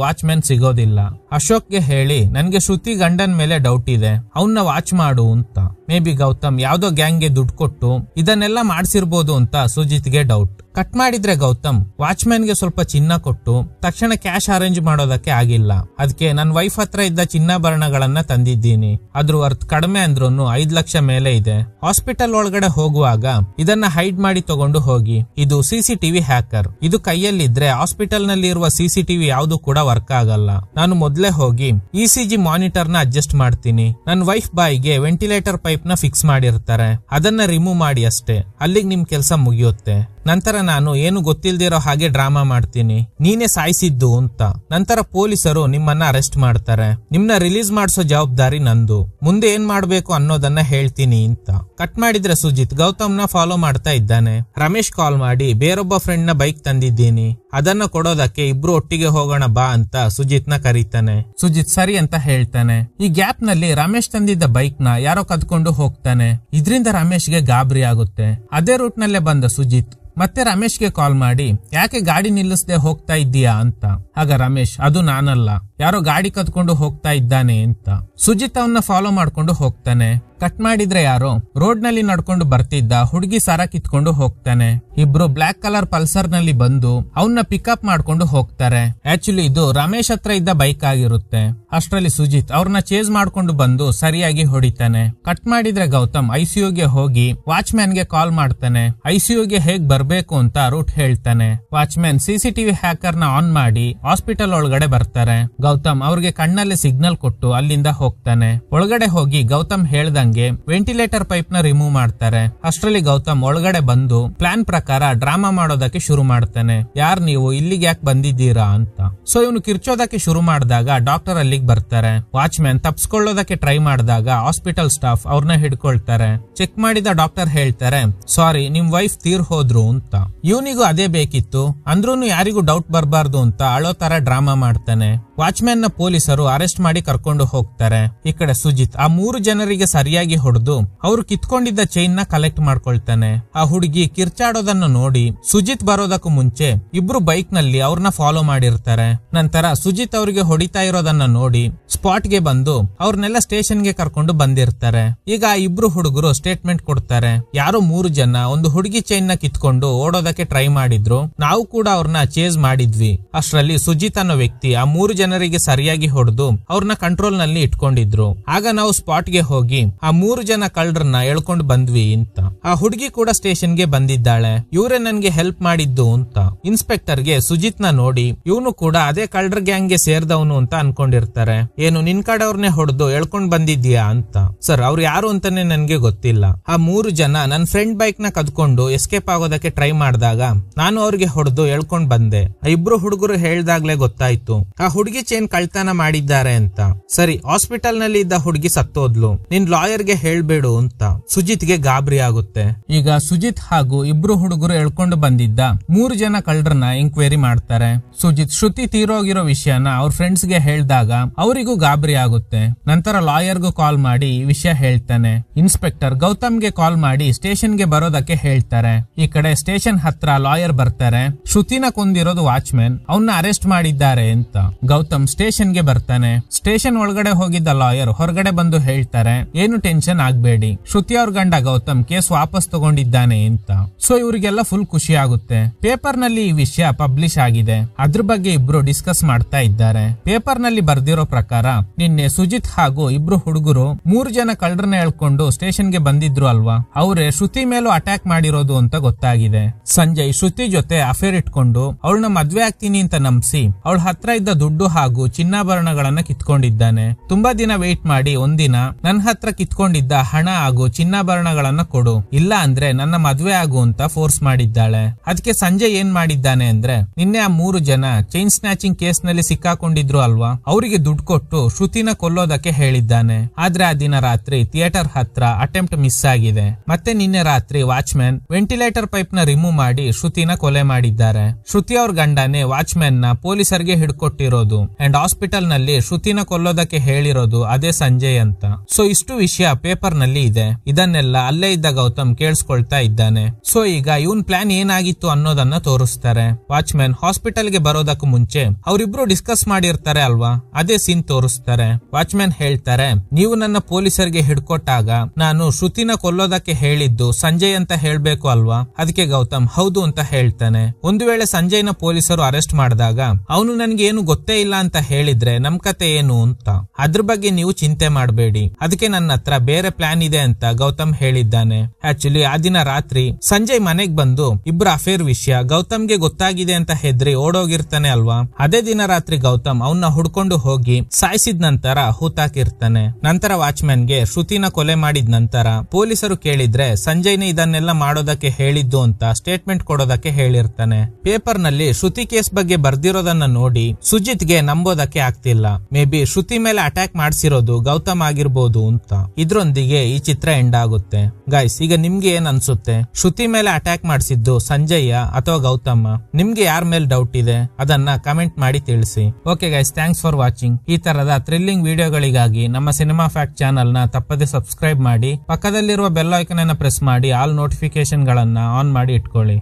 ವಾಚ್ಮ್ಯಾನ್ ಸಿಗೋದಿಲ್ಲ ಅಶೋಕ್ಗೆ ಹೇಳಿ ನನ್ಗೆ ಶ್ರುತಿ ಗಂಡನ್ ಮೇಲೆ ಡೌಟ್ ಇದೆ ಅವನ್ನ ವಾಚ್ ಮಾಡು ಅಂತ ಮೇ ಬಿ ಗೌತಮ್ ಯಾವ್ದೋ ಗ್ಯಾಂಗ್ಗೆ ದುಡ್ಡು ಕೊಟ್ಟು ಇದನ್ನೆಲ್ಲ ಮಾಡಿಸಿರ್ಬೋದು ಅಂತ ಸುಜಿತ್ಗೆ ಡೌಟ್ ಕಟ್ ಮಾಡಿದ್ರೆ ಗೌತಮ್ ವಾಚ್ಮ್ಯಾನ್ ಗೆ ಸ್ವಲ್ಪ ಚಿನ್ನ ಕೊಟ್ಟು ತಕ್ಷಣ ಕ್ಯಾಶ್ ಅರೇಂಜ್ ಮಾಡೋದಕ್ಕೆ ಆಗಿಲ್ಲ ಅದಕ್ಕೆ ನನ್ನ ವೈಫ್ ಹತ್ರ ಇದ್ದ ಚಿನ್ನಾಭರಣಗಳನ್ನ ತಂದಿದ್ದೀನಿ ಅದ್ರ ವರ್ತ್ ಕಡಿಮೆ ಅಂದ್ರೂ ಐದ್ ಲಕ್ಷ ಮೇಲೆ ಇದೆ ಹಾಸ್ಪಿಟಲ್ ಒಳಗಡೆ ಹೋಗುವಾಗ ಇದನ್ನ ಹೈಡ್ ಮಾಡಿ ತಗೊಂಡು ಹೋಗಿ ಇದು ಸಿಸಿ ಹ್ಯಾಕರ್ ಇದು ಕೈಯಲ್ಲಿದ್ರೆ ಹಾಸ್ಪಿಟಲ್ ನಲ್ಲಿ ಇರುವ ಸಿಸಿ ಟಿವಿ ಯಾವುದು ಕೂಡ ವರ್ಕ್ ಆಗಲ್ಲ ನಾನು ಮೊದ್ಲೇ ಹೋಗಿ ಇ ಸಿ ಜಿ ಮಾನಿಟರ್ ನ ಅಡ್ಜಸ್ಟ್ ಮಾಡ್ತೀನಿ ನನ್ ವೈಫ್ ಬಾಯಿಗೆ ವೆಂಟಿಲೇಟರ್ ಪೈಪ್ ನ ಫಿಕ್ಸ್ ಮಾಡಿರ್ತಾರೆ ಅದನ್ನ ರಿಮೂವ್ ಮಾಡಿ ಅಷ್ಟೇ ಅಲ್ಲಿಗೆ ನಿಮ್ ಕೆಲಸ ಮುಗಿಯುತ್ತೆ ನಂತರ ನಾನು ಏನು ಗೊತ್ತಿಲ್ದಿರೋ ಹಾಗೆ ಡ್ರಾಮಾ ಮಾಡ್ತೀನಿ ನೀನೇ ಸಾಯಿಸಿದ್ದು ಅಂತ ನಂತರ ಪೊಲೀಸರು ನಿಮ್ಮನ್ನ ಅರೆಸ್ಟ್ ಮಾಡ್ತಾರೆ ನಿಮ್ನ ರಿಲೀಸ್ ಮಾಡಿಸೋ ಜವಾಬ್ದಾರಿ ನಂದು ಮುಂದೆ ಏನ್ ಮಾಡ್ಬೇಕು ಅನ್ನೋದನ್ನ ಹೇಳ್ತೀನಿ ಅಂತ ಕಟ್ ಮಾಡಿದ್ರೆ ಸುಜಿತ್ ಗೌತಮ್ನ ಫಾಲೋ ಮಾಡ್ತಾ ಇದ್ದಾನೆ ರಮೇಶ್ ಕಾಲ್ ಮಾಡಿ ಬೇರೊಬ್ಬ ಫ್ರೆಂಡ್ ನ ಬೈಕ್ ತಂದಿದ್ದೀನಿ ಅದನ್ನ ಕೊಡೋದಕ್ಕೆ ಇಬ್ರು ಒಟ್ಟಿಗೆ ಹೋಗೋಣ ಬಾ ಅಂತ ಸುಜಿತ್ ನ ಕರೀತಾನೆ ಸುಜಿತ್ ಸರಿ ಅಂತ ಹೇಳ್ತಾನೆ ಈ ಗ್ಯಾಪ್ ನಲ್ಲಿ ರಮೇಶ್ ತಂದಿದ್ದ ಬೈಕ್ ನ ಯಾರೋ ಕದ್ಕೊಂಡು ಹೋಗ್ತಾನೆ ಇದರಿಂದ ರಮೇಶ್ಗೆ ಗಾಬರಿ ಆಗುತ್ತೆ ಅದೇ ರೂಟ್ ನಲ್ಲೇ ಬಂದ ಸುಜಿತ್ ಮತ್ತೆ ರಮೇಶ್ಗೆ ಕಾಲ್ ಮಾಡಿ ಯಾಕೆ ಗಾಡಿ ನಿಲ್ಲಿಸದೆ ಹೋಗ್ತಾ ಇದ್ದೀಯಾ ಅಂತ ಆಗ ರಮೇಶ್ ಅದು ನಾನಲ್ಲ ಯಾರೋ ಗಾಡಿ ಕತ್ಕೊಂಡು ಹೋಗ್ತಾ ಇದ್ದಾನೆ ಅಂತ ಸುಜಿತ್ ಅವನ್ನ ಫಾಲೋ ಮಾಡ್ಕೊಂಡು ಹೋಗ್ತಾನೆ ಕಟ್ ಮಾಡಿದ್ರೆ ಯಾರೋ ರೋಡ್ ನಲ್ಲಿ ನಡ್ಕೊಂಡು ಬರ್ತಿದ್ದ ಹುಡುಗಿ ಸರ ಕಿತ್ಕೊಂಡು ಹೋಗ್ತಾನೆ ಇಬ್ರು ಬ್ಲಾಕ್ ಕಲರ್ ಪಲ್ಸರ್ ನಲ್ಲಿ ಬಂದು ಅವನ್ನ ಪಿಕಪ್ ಮಾಡ್ಕೊಂಡು ಹೋಗ್ತಾರೆ ಆಕ್ಚುಲಿ ಇದು ರಮೇಶ್ ಹತ್ರ ಇದ್ದ ಬೈಕ್ ಆಗಿರುತ್ತೆ ಅಷ್ಟರಲ್ಲಿ ಸುಜಿತ್ ಅವ್ರನ್ನ ಚೇಸ್ ಮಾಡ್ಕೊಂಡು ಬಂದು ಸರಿಯಾಗಿ ಹೊಡಿತಾನೆ ಕಟ್ ಮಾಡಿದ್ರೆ ಗೌತಮ್ ಐಸಿಯುಗೆ ಹೋಗಿ ವಾಚ್ಮ್ಯಾನ್ ಗೆ ಕಾಲ್ ಮಾಡ್ತಾನೆ ಐಸಿಯುಗೆ ಹೇಗ್ ಬರ್ಬೇಕು ಅಂತ ರೂಟ್ ಹೇಳ್ತಾನೆ ವಾಚ್ ಮ್ಯಾನ್ ಸಿಸಿಟಿವಿ ಹ್ಯಾಕರ್ ನ ಆನ್ ಮಾಡಿ ಹಾಸ್ಪಿಟಲ್ ಒಳಗಡೆ ಬರ್ತಾರೆ ಗೌತಮ್ ಅವ್ರಿಗೆ ಕಣ್ಣಲ್ಲಿ ಸಿಗ್ನಲ್ ಕೊಟ್ಟು ಅಲ್ಲಿಂದ ಹೋಗ್ತಾನೆ ಒಳಗಡೆ ಹೋಗಿ ಗೌತಮ್ ಹೇಳ್ದಂಗೆ ವೆಂಟಿಲೇಟರ್ ಪೈಪ್ ನ ರಿಮೂವ್ ಮಾಡ್ತಾರೆ ಅಷ್ಟರಲ್ಲಿ ಗೌತಮ್ ಒಳಗಡೆ ಬಂದು ಪ್ಲಾನ್ ಪ್ರಕಾರ ಡ್ರಾಮಾ ಮಾಡೋದಕ್ಕೆ ಶುರು ಮಾಡ್ತಾನೆ ಯಾರ್ ನೀವು ಇಲ್ಲಿಗೆ ಯಾಕೆ ಬಂದಿದ್ದೀರಾ ಅಂತ ಸೊ ಇವನು ಕಿರ್ಚೋದಕ್ಕೆ ಶುರು ಮಾಡಿದಾಗ ಡಾಕ್ಟರ್ ಅಲ್ಲಿಗೆ ಬರ್ತಾರೆ ಮ್ಯಾನ್ ತಪ್ಸ್ಕೊಳ್ಳೋದಕ್ಕೆ ಟ್ರೈ ಮಾಡಿದಾಗ ಹಾಸ್ಪಿಟಲ್ ಸ್ಟಾಫ್ ಅವ್ರನ್ನ ಹಿಡ್ಕೊಳ್ತಾರೆ ಚೆಕ್ ಮಾಡಿದ ಡಾಕ್ಟರ್ ಹೇಳ್ತಾರೆ ಸಾರಿ ನಿಮ್ ವೈಫ್ ತೀರ್ ಹೋದ್ರು ಅಂತ ಇವನಿಗೂ ಅದೇ ಬೇಕಿತ್ತು ಅಂದ್ರೂ ಯಾರಿಗೂ ಡೌಟ್ ಬರಬಾರ್ದು ಅಂತ ಅಳೋ ತರ ಡ್ರಾಮಾ ಮಾಡ್ತಾನೆ ವಾಚ್ಮ್ಯಾನ್ ನ ಪೊಲೀಸರು ಅರೆಸ್ಟ್ ಮಾಡಿ ಕರ್ಕೊಂಡು ಹೋಗ್ತಾರೆ ಈ ಕಡೆ ಸುಜಿತ್ ಆ ಮೂರು ಜನರಿಗೆ ಸರಿಯಾಗಿ ಹೊಡೆದು ಅವರು ಕಿತ್ಕೊಂಡಿದ್ದ ಚೈನ್ ನ ಕಲೆಕ್ಟ್ ಮಾಡ್ಕೊಳ್ತಾನೆ ಆ ಹುಡುಗಿ ಕಿರ್ಚಾಡೋದನ್ನ ನೋಡಿ ಸುಜಿತ್ ಬರೋದಕ್ಕೂ ಮುಂಚೆ ಇಬ್ರು ಬೈಕ್ ನಲ್ಲಿ ಅವ್ರನ್ನ ಫಾಲೋ ಮಾಡಿರ್ತಾರೆ ನಂತರ ಸುಜಿತ್ ಅವರಿಗೆ ಹೊಡಿತಾ ಇರೋದನ್ನ ನೋಡಿ ಸ್ಪಾಟ್ ಗೆ ಬಂದು ಅವ್ರನ್ನೆಲ್ಲ ಸ್ಟೇಷನ್ ಗೆ ಕರ್ಕೊಂಡು ಬಂದಿರ್ತಾರೆ ಈಗ ಆ ಇಬ್ರು ಹುಡುಗರು ಸ್ಟೇಟ್ಮೆಂಟ್ ಕೊಡ್ತಾರೆ ಯಾರು ಮೂರು ಜನ ಒಂದು ಹುಡುಗಿ ಚೈನ್ ನ ಕಿತ್ಕೊಂಡು ಓಡೋದಕ್ಕೆ ಟ್ರೈ ಮಾಡಿದ್ರು ನಾವು ಕೂಡ ಅವ್ರನ್ನ ಚೇಸ್ ಮಾಡಿದ್ವಿ ಅಷ್ಟರಲ್ಲಿ ಸುಜಿತ್ ಅನ್ನೋ ವ್ಯಕ್ತಿ ಆ ಮೂರು ಜನ ಜನರಿಗೆ ಸರಿಯಾಗಿ ಹೊಡೆದು ಅವ್ರನ್ನ ಕಂಟ್ರೋಲ್ ನಲ್ಲಿ ಇಟ್ಕೊಂಡಿದ್ರು ಆಗ ನಾವು ಸ್ಪಾಟ್ ಗೆ ಹೋಗಿ ಆ ಮೂರು ಜನ ಕಳ್ಳರನ್ನ ಎಳ್ಕೊಂಡು ಬಂದ್ವಿ ಅಂತ ಆ ಹುಡುಗಿ ಕೂಡ ಸ್ಟೇಷನ್ ಗೆ ಬಂದಿದ್ದಾಳೆ ಇವರೇ ನನ್ಗೆ ಹೆಲ್ಪ್ ಮಾಡಿದ್ದು ಅಂತ ಇನ್ಸ್ಪೆಕ್ಟರ್ ಗೆ ಸುಜಿತ್ ನ ನೋಡಿ ಇವನು ಕೂಡ ಅದೇ ಕಳ್ಳರ್ ಗ್ಯಾಂಗ್ ಗೆ ಸೇರ್ದವನು ಅಂತ ಅನ್ಕೊಂಡಿರ್ತಾರೆ ಏನು ನಿನ್ ಕಡವ್ರನ್ನೇ ಹೊಡೆದು ಎಳ್ಕೊಂಡ್ ಬಂದಿದ್ಯಾ ಅಂತ ಸರ್ ಅವ್ರು ಯಾರು ಅಂತಾನೆ ನನ್ಗೆ ಗೊತ್ತಿಲ್ಲ ಆ ಮೂರು ಜನ ನನ್ ಫ್ರೆಂಡ್ ಬೈಕ್ ನ ಕದ್ಕೊಂಡು ಎಸ್ಕೇಪ್ ಆಗೋದಕ್ಕೆ ಟ್ರೈ ಮಾಡಿದಾಗ ನಾನು ಅವ್ರಿಗೆ ಹೊಡೆದು ಎಳ್ಕೊಂಡ್ ಬಂದೆ ಆ ಇಬ್ರು ಹುಡುಗರು ಹೇಳ್ದಾಗ್ಲೇ ಗೊತ್ತಾಯ್ತು ಆ ಹುಡುಗಿ ಹುಡುಗಿ ಚೈನ್ ಕಳ್ತನ ಮಾಡಿದ್ದಾರೆ ಅಂತ ಸರಿ ಹಾಸ್ಪಿಟಲ್ ನಲ್ಲಿ ಇದ್ದ ಹುಡುಗಿ ಸತ್ತೋದ್ಲು ನಿನ್ ಲಾಯರ್ ಗೆ ಹೇಳ್ಬೇಡು ಅಂತ ಗೆ ಗಾಬರಿ ಆಗುತ್ತೆ ಈಗ ಸುಜಿತ್ ಹಾಗೂ ಇಬ್ರು ಹುಡುಗರು ಎಳ್ಕೊಂಡು ಬಂದಿದ್ದ ಮೂರು ಜನ ಕಳ್ಳರನ್ನ ಎಂಕ್ವೈರಿ ಮಾಡ್ತಾರೆ ಸುಜಿತ್ ಶ್ರುತಿ ತೀರೋಗಿರೋ ವಿಷಯನ ಅವ್ರ ಫ್ರೆಂಡ್ಸ್ ಗೆ ಹೇಳ್ದಾಗ ಅವರಿಗೂ ಗಾಬರಿ ಆಗುತ್ತೆ ನಂತರ ಲಾಯರ್ಗೂ ಕಾಲ್ ಮಾಡಿ ಈ ವಿಷಯ ಹೇಳ್ತಾನೆ ಇನ್ಸ್ಪೆಕ್ಟರ್ ಗೆ ಕಾಲ್ ಮಾಡಿ ಸ್ಟೇಷನ್ ಗೆ ಬರೋದಕ್ಕೆ ಹೇಳ್ತಾರೆ ಈ ಕಡೆ ಸ್ಟೇಷನ್ ಹತ್ರ ಲಾಯರ್ ಬರ್ತಾರೆ ಶ್ರುತಿನ ಕೊಂದಿರೋದು ವಾಚ್ಮನ್ ಅವನ್ನ ಅರೆಸ್ಟ್ ಮಾಡಿದ್ದಾರೆ ಅಂತ ಗೌತಮ್ ಸ್ಟೇಷನ್ ಗೆ ಬರ್ತಾನೆ ಸ್ಟೇಷನ್ ಒಳಗಡೆ ಹೋಗಿದ್ದ ಲಾಯರ್ ಹೊರಗಡೆ ಬಂದು ಹೇಳ್ತಾರೆ ಏನು ಟೆನ್ಷನ್ ಆಗ್ಬೇಡಿ ಶ್ರುತಿ ಅವ್ರ ಗಂಡ ಗೌತಮ್ ಕೇಸ್ ವಾಪಸ್ ತಗೊಂಡಿದ್ದಾನೆ ಅಂತ ಸೊ ಇವ್ರಿಗೆಲ್ಲ ಫುಲ್ ಖುಷಿ ಆಗುತ್ತೆ ಪೇಪರ್ ನಲ್ಲಿ ಈ ವಿಷಯ ಪಬ್ಲಿಷ್ ಆಗಿದೆ ಅದ್ರ ಬಗ್ಗೆ ಇಬ್ರು ಡಿಸ್ಕಸ್ ಮಾಡ್ತಾ ಇದ್ದಾರೆ ಪೇಪರ್ ನಲ್ಲಿ ಬರ್ದಿರೋ ಪ್ರಕಾರ ನಿನ್ನೆ ಸುಜಿತ್ ಹಾಗೂ ಇಬ್ರು ಹುಡುಗರು ಮೂರು ಜನ ಕಳ್ಳರನ್ನ ಹೇಳ್ಕೊಂಡು ಸ್ಟೇಷನ್ ಗೆ ಬಂದಿದ್ರು ಅಲ್ವಾ ಅವರೇ ಶ್ರುತಿ ಮೇಲೂ ಅಟ್ಯಾಕ್ ಮಾಡಿರೋದು ಅಂತ ಗೊತ್ತಾಗಿದೆ ಸಂಜಯ್ ಶ್ರುತಿ ಜೊತೆ ಅಫೇರ್ ಇಟ್ಕೊಂಡು ಅವಳನ್ನ ಮದ್ವೆ ಆಗ್ತೀನಿ ಅಂತ ನಂಬಿಸಿ ಅವಳ ಹತ್ರ ಇದ್ದ ದುಡ್ಡು ಹಾಗೂ ಚಿನ್ನಾಭರಣಗಳನ್ನ ಕಿತ್ಕೊಂಡಿದ್ದಾನೆ ತುಂಬಾ ದಿನ ವೇಟ್ ಮಾಡಿ ಒಂದಿನ ನನ್ನ ಹತ್ರ ಕಿತ್ಕೊಂಡಿದ್ದ ಹಣ ಹಾಗೂ ಚಿನ್ನಾಭರಣಗಳನ್ನ ಕೊಡು ಇಲ್ಲ ಅಂದ್ರೆ ನನ್ನ ಮದ್ವೆ ಆಗು ಅಂತ ಫೋರ್ಸ್ ಮಾಡಿದ್ದಾಳೆ ಅದಕ್ಕೆ ಸಂಜೆ ಏನ್ ಮಾಡಿದ್ದಾನೆ ಅಂದ್ರೆ ನಿನ್ನೆ ಆ ಮೂರು ಜನ ಚೈನ್ ಸ್ನಾಚಿಂಗ್ ಕೇಸ್ ನಲ್ಲಿ ಸಿಕ್ಕಾಕೊಂಡಿದ್ರು ಅಲ್ವಾ ಅವರಿಗೆ ದುಡ್ಡು ಕೊಟ್ಟು ಶ್ರುತಿನ ಕೊಲ್ಲೋದಕ್ಕೆ ಹೇಳಿದ್ದಾನೆ ಆದ್ರೆ ಆ ದಿನ ರಾತ್ರಿ ಥಿಯೇಟರ್ ಹತ್ರ ಅಟೆಂಪ್ಟ್ ಮಿಸ್ ಆಗಿದೆ ಮತ್ತೆ ನಿನ್ನೆ ರಾತ್ರಿ ವಾಚ್ಮ್ಯಾನ್ ವೆಂಟಿಲೇಟರ್ ಪೈಪ್ ನ ರಿಮೂವ್ ಮಾಡಿ ಶ್ರುತಿನ ಕೊಲೆ ಮಾಡಿದ್ದಾರೆ ಶ್ರುತಿ ಅವ್ರ ಗಂಡನೇ ವಾಚ್ಮ್ಯಾನ್ ನ ಪೊಲೀಸರಿಗೆ ಹಿಡ್ಕೊಟ್ಟಿರೋದು ಅಂಡ್ ಹಾಸ್ಪಿಟಲ್ ನಲ್ಲಿ ಶ್ರುತಿನ ಕೊಲ್ಲೋದಕ್ಕೆ ಹೇಳಿರೋದು ಅದೇ ಸಂಜಯ್ ಅಂತ ಸೊ ಇಷ್ಟು ವಿಷಯ ಪೇಪರ್ ನಲ್ಲಿ ಇದೆ ಇದನ್ನೆಲ್ಲ ಅಲ್ಲೇ ಇದ್ದ ಗೌತಮ್ ಕೇಳಿಸ್ಕೊಳ್ತಾ ಇದ್ದಾನೆ ಸೊ ಈಗ ಇವನ್ ಪ್ಲಾನ್ ಏನಾಗಿತ್ತು ಅನ್ನೋದನ್ನ ತೋರಿಸ್ತಾರೆ ವಾಚ್ ಮ್ಯಾನ್ ಹಾಸ್ಪಿಟಲ್ ಗೆ ಬರೋದಕ್ಕೂ ಮುಂಚೆ ಅವರಿಬ್ರು ಡಿಸ್ಕಸ್ ಮಾಡಿರ್ತಾರೆ ಅಲ್ವಾ ಅದೇ ಸೀನ್ ತೋರಿಸ್ತಾರೆ ವಾಚ್ ಹೇಳ್ತಾರೆ ನೀವು ನನ್ನ ಪೊಲೀಸರಿಗೆ ಹಿಡ್ಕೊಟ್ಟಾಗ ನಾನು ಶ್ರುತಿನ ಕೊಲ್ಲೋದಕ್ಕೆ ಹೇಳಿದ್ದು ಸಂಜಯ್ ಅಂತ ಹೇಳ್ಬೇಕು ಅಲ್ವಾ ಅದಕ್ಕೆ ಗೌತಮ್ ಹೌದು ಅಂತ ಹೇಳ್ತಾನೆ ಒಂದು ವೇಳೆ ಸಂಜಯ್ನ ಪೊಲೀಸರು ಅರೆಸ್ಟ್ ಮಾಡಿದಾಗ ಅವನು ನನ್ಗೆ ಏನು ಗೊತ್ತೇ ಇಲ್ಲ ಅಂತ ಹೇಳಿದ್ರೆ ನಮ್ ಕತೆ ಏನು ಅಂತ ಅದ್ರ ಬಗ್ಗೆ ನೀವು ಚಿಂತೆ ಮಾಡಬೇಡಿ ಅದಕ್ಕೆ ನನ್ನ ಹತ್ರ ಬೇರೆ ಪ್ಲಾನ್ ಇದೆ ಅಂತ ಗೌತಮ್ ಹೇಳಿದ್ದಾನೆ ಆಕ್ಚುಲಿ ಆ ದಿನ ರಾತ್ರಿ ಸಂಜಯ್ ಮನೆಗ್ ಬಂದು ಇಬ್ರು ಅಫೇರ್ ವಿಷಯ ಗೌತಮ್ಗೆ ಗೊತ್ತಾಗಿದೆ ಅಂತ ಹೆದ್ರಿ ಓಡೋಗಿರ್ತಾನೆ ಅಲ್ವಾ ಅದೇ ದಿನ ರಾತ್ರಿ ಗೌತಮ್ ಅವನ್ನ ಹುಡ್ಕೊಂಡು ಹೋಗಿ ಸಾಯಿಸಿದ ನಂತರ ಹೂತಾಕಿರ್ತಾನೆ ನಂತರ ವಾಚ್ಮ್ಯಾನ್ ಗೆ ಶ್ರುತಿನ ಕೊಲೆ ಮಾಡಿದ ನಂತರ ಪೊಲೀಸರು ಕೇಳಿದ್ರೆ ಸಂಜಯ್ನೇ ಇದನ್ನೆಲ್ಲ ಮಾಡೋದಕ್ಕೆ ಹೇಳಿದ್ದು ಅಂತ ಸ್ಟೇಟ್ಮೆಂಟ್ ಕೊಡೋದಕ್ಕೆ ಹೇಳಿರ್ತಾನೆ ಪೇಪರ್ ನಲ್ಲಿ ಶ್ರುತಿ ಕೇಸ್ ಬಗ್ಗೆ ಬರ್ದಿರೋದನ್ನ ನೋಡಿ ಸುಜಿತ್ ಗೆ ನಂಬೋದಕ್ಕೆ ಆಗ್ತಿಲ್ಲ ಮೇ ಬಿ ಶ್ರುತಿ ಮೇಲೆ ಅಟ್ಯಾಕ್ ಮಾಡ್ಸಿರೋದು ಗೌತಮ್ ಆಗಿರ್ಬೋದು ಅಂತ ಇದ್ರೊಂದಿಗೆ ಈ ಚಿತ್ರ ಎಂಡ್ ಆಗುತ್ತೆ ಗೈಸ್ ಈಗ ನಿಮ್ಗೆ ಏನ್ ಅನ್ಸುತ್ತೆ ಶ್ರುತಿ ಮೇಲೆ ಅಟ್ಯಾಕ್ ಮಾಡಿಸಿದ್ದು ಸಂಜಯ್ಯ ಅಥವಾ ಗೌತಮ ನಿಮ್ಗೆ ಯಾರ ಮೇಲೆ ಡೌಟ್ ಇದೆ ಅದನ್ನ ಕಮೆಂಟ್ ಮಾಡಿ ತಿಳಿಸಿ okay guys thanks for watching ಈ ತರದ ಥ್ರಿಲ್ಲಿಂಗ್ ವಿಡಿಯೋಗಳಿಗಾಗಿ ನಮ್ಮ ಸಿನಿಮಾ ಫ್ಯಾಕ್ಟ್ ಚಾನಲ್ ನ ತಪ್ಪದೆ ಸಬ್ಸ್ಕ್ರೈಬ್ ಮಾಡಿ ಪಕ್ಕದಲ್ಲಿರುವ ಬೆಲ್ ಐಕನ್ ಅನ್ನ ಪ್ರೆಸ್ ಮಾಡಿ ಆಲ್ ನೋಟಿಫಿಕೇಶನ್ ಗಳನ್ನ ಆನ್ ಮಾಡಿ ಇಟ್ಕೊಳ್ಳಿ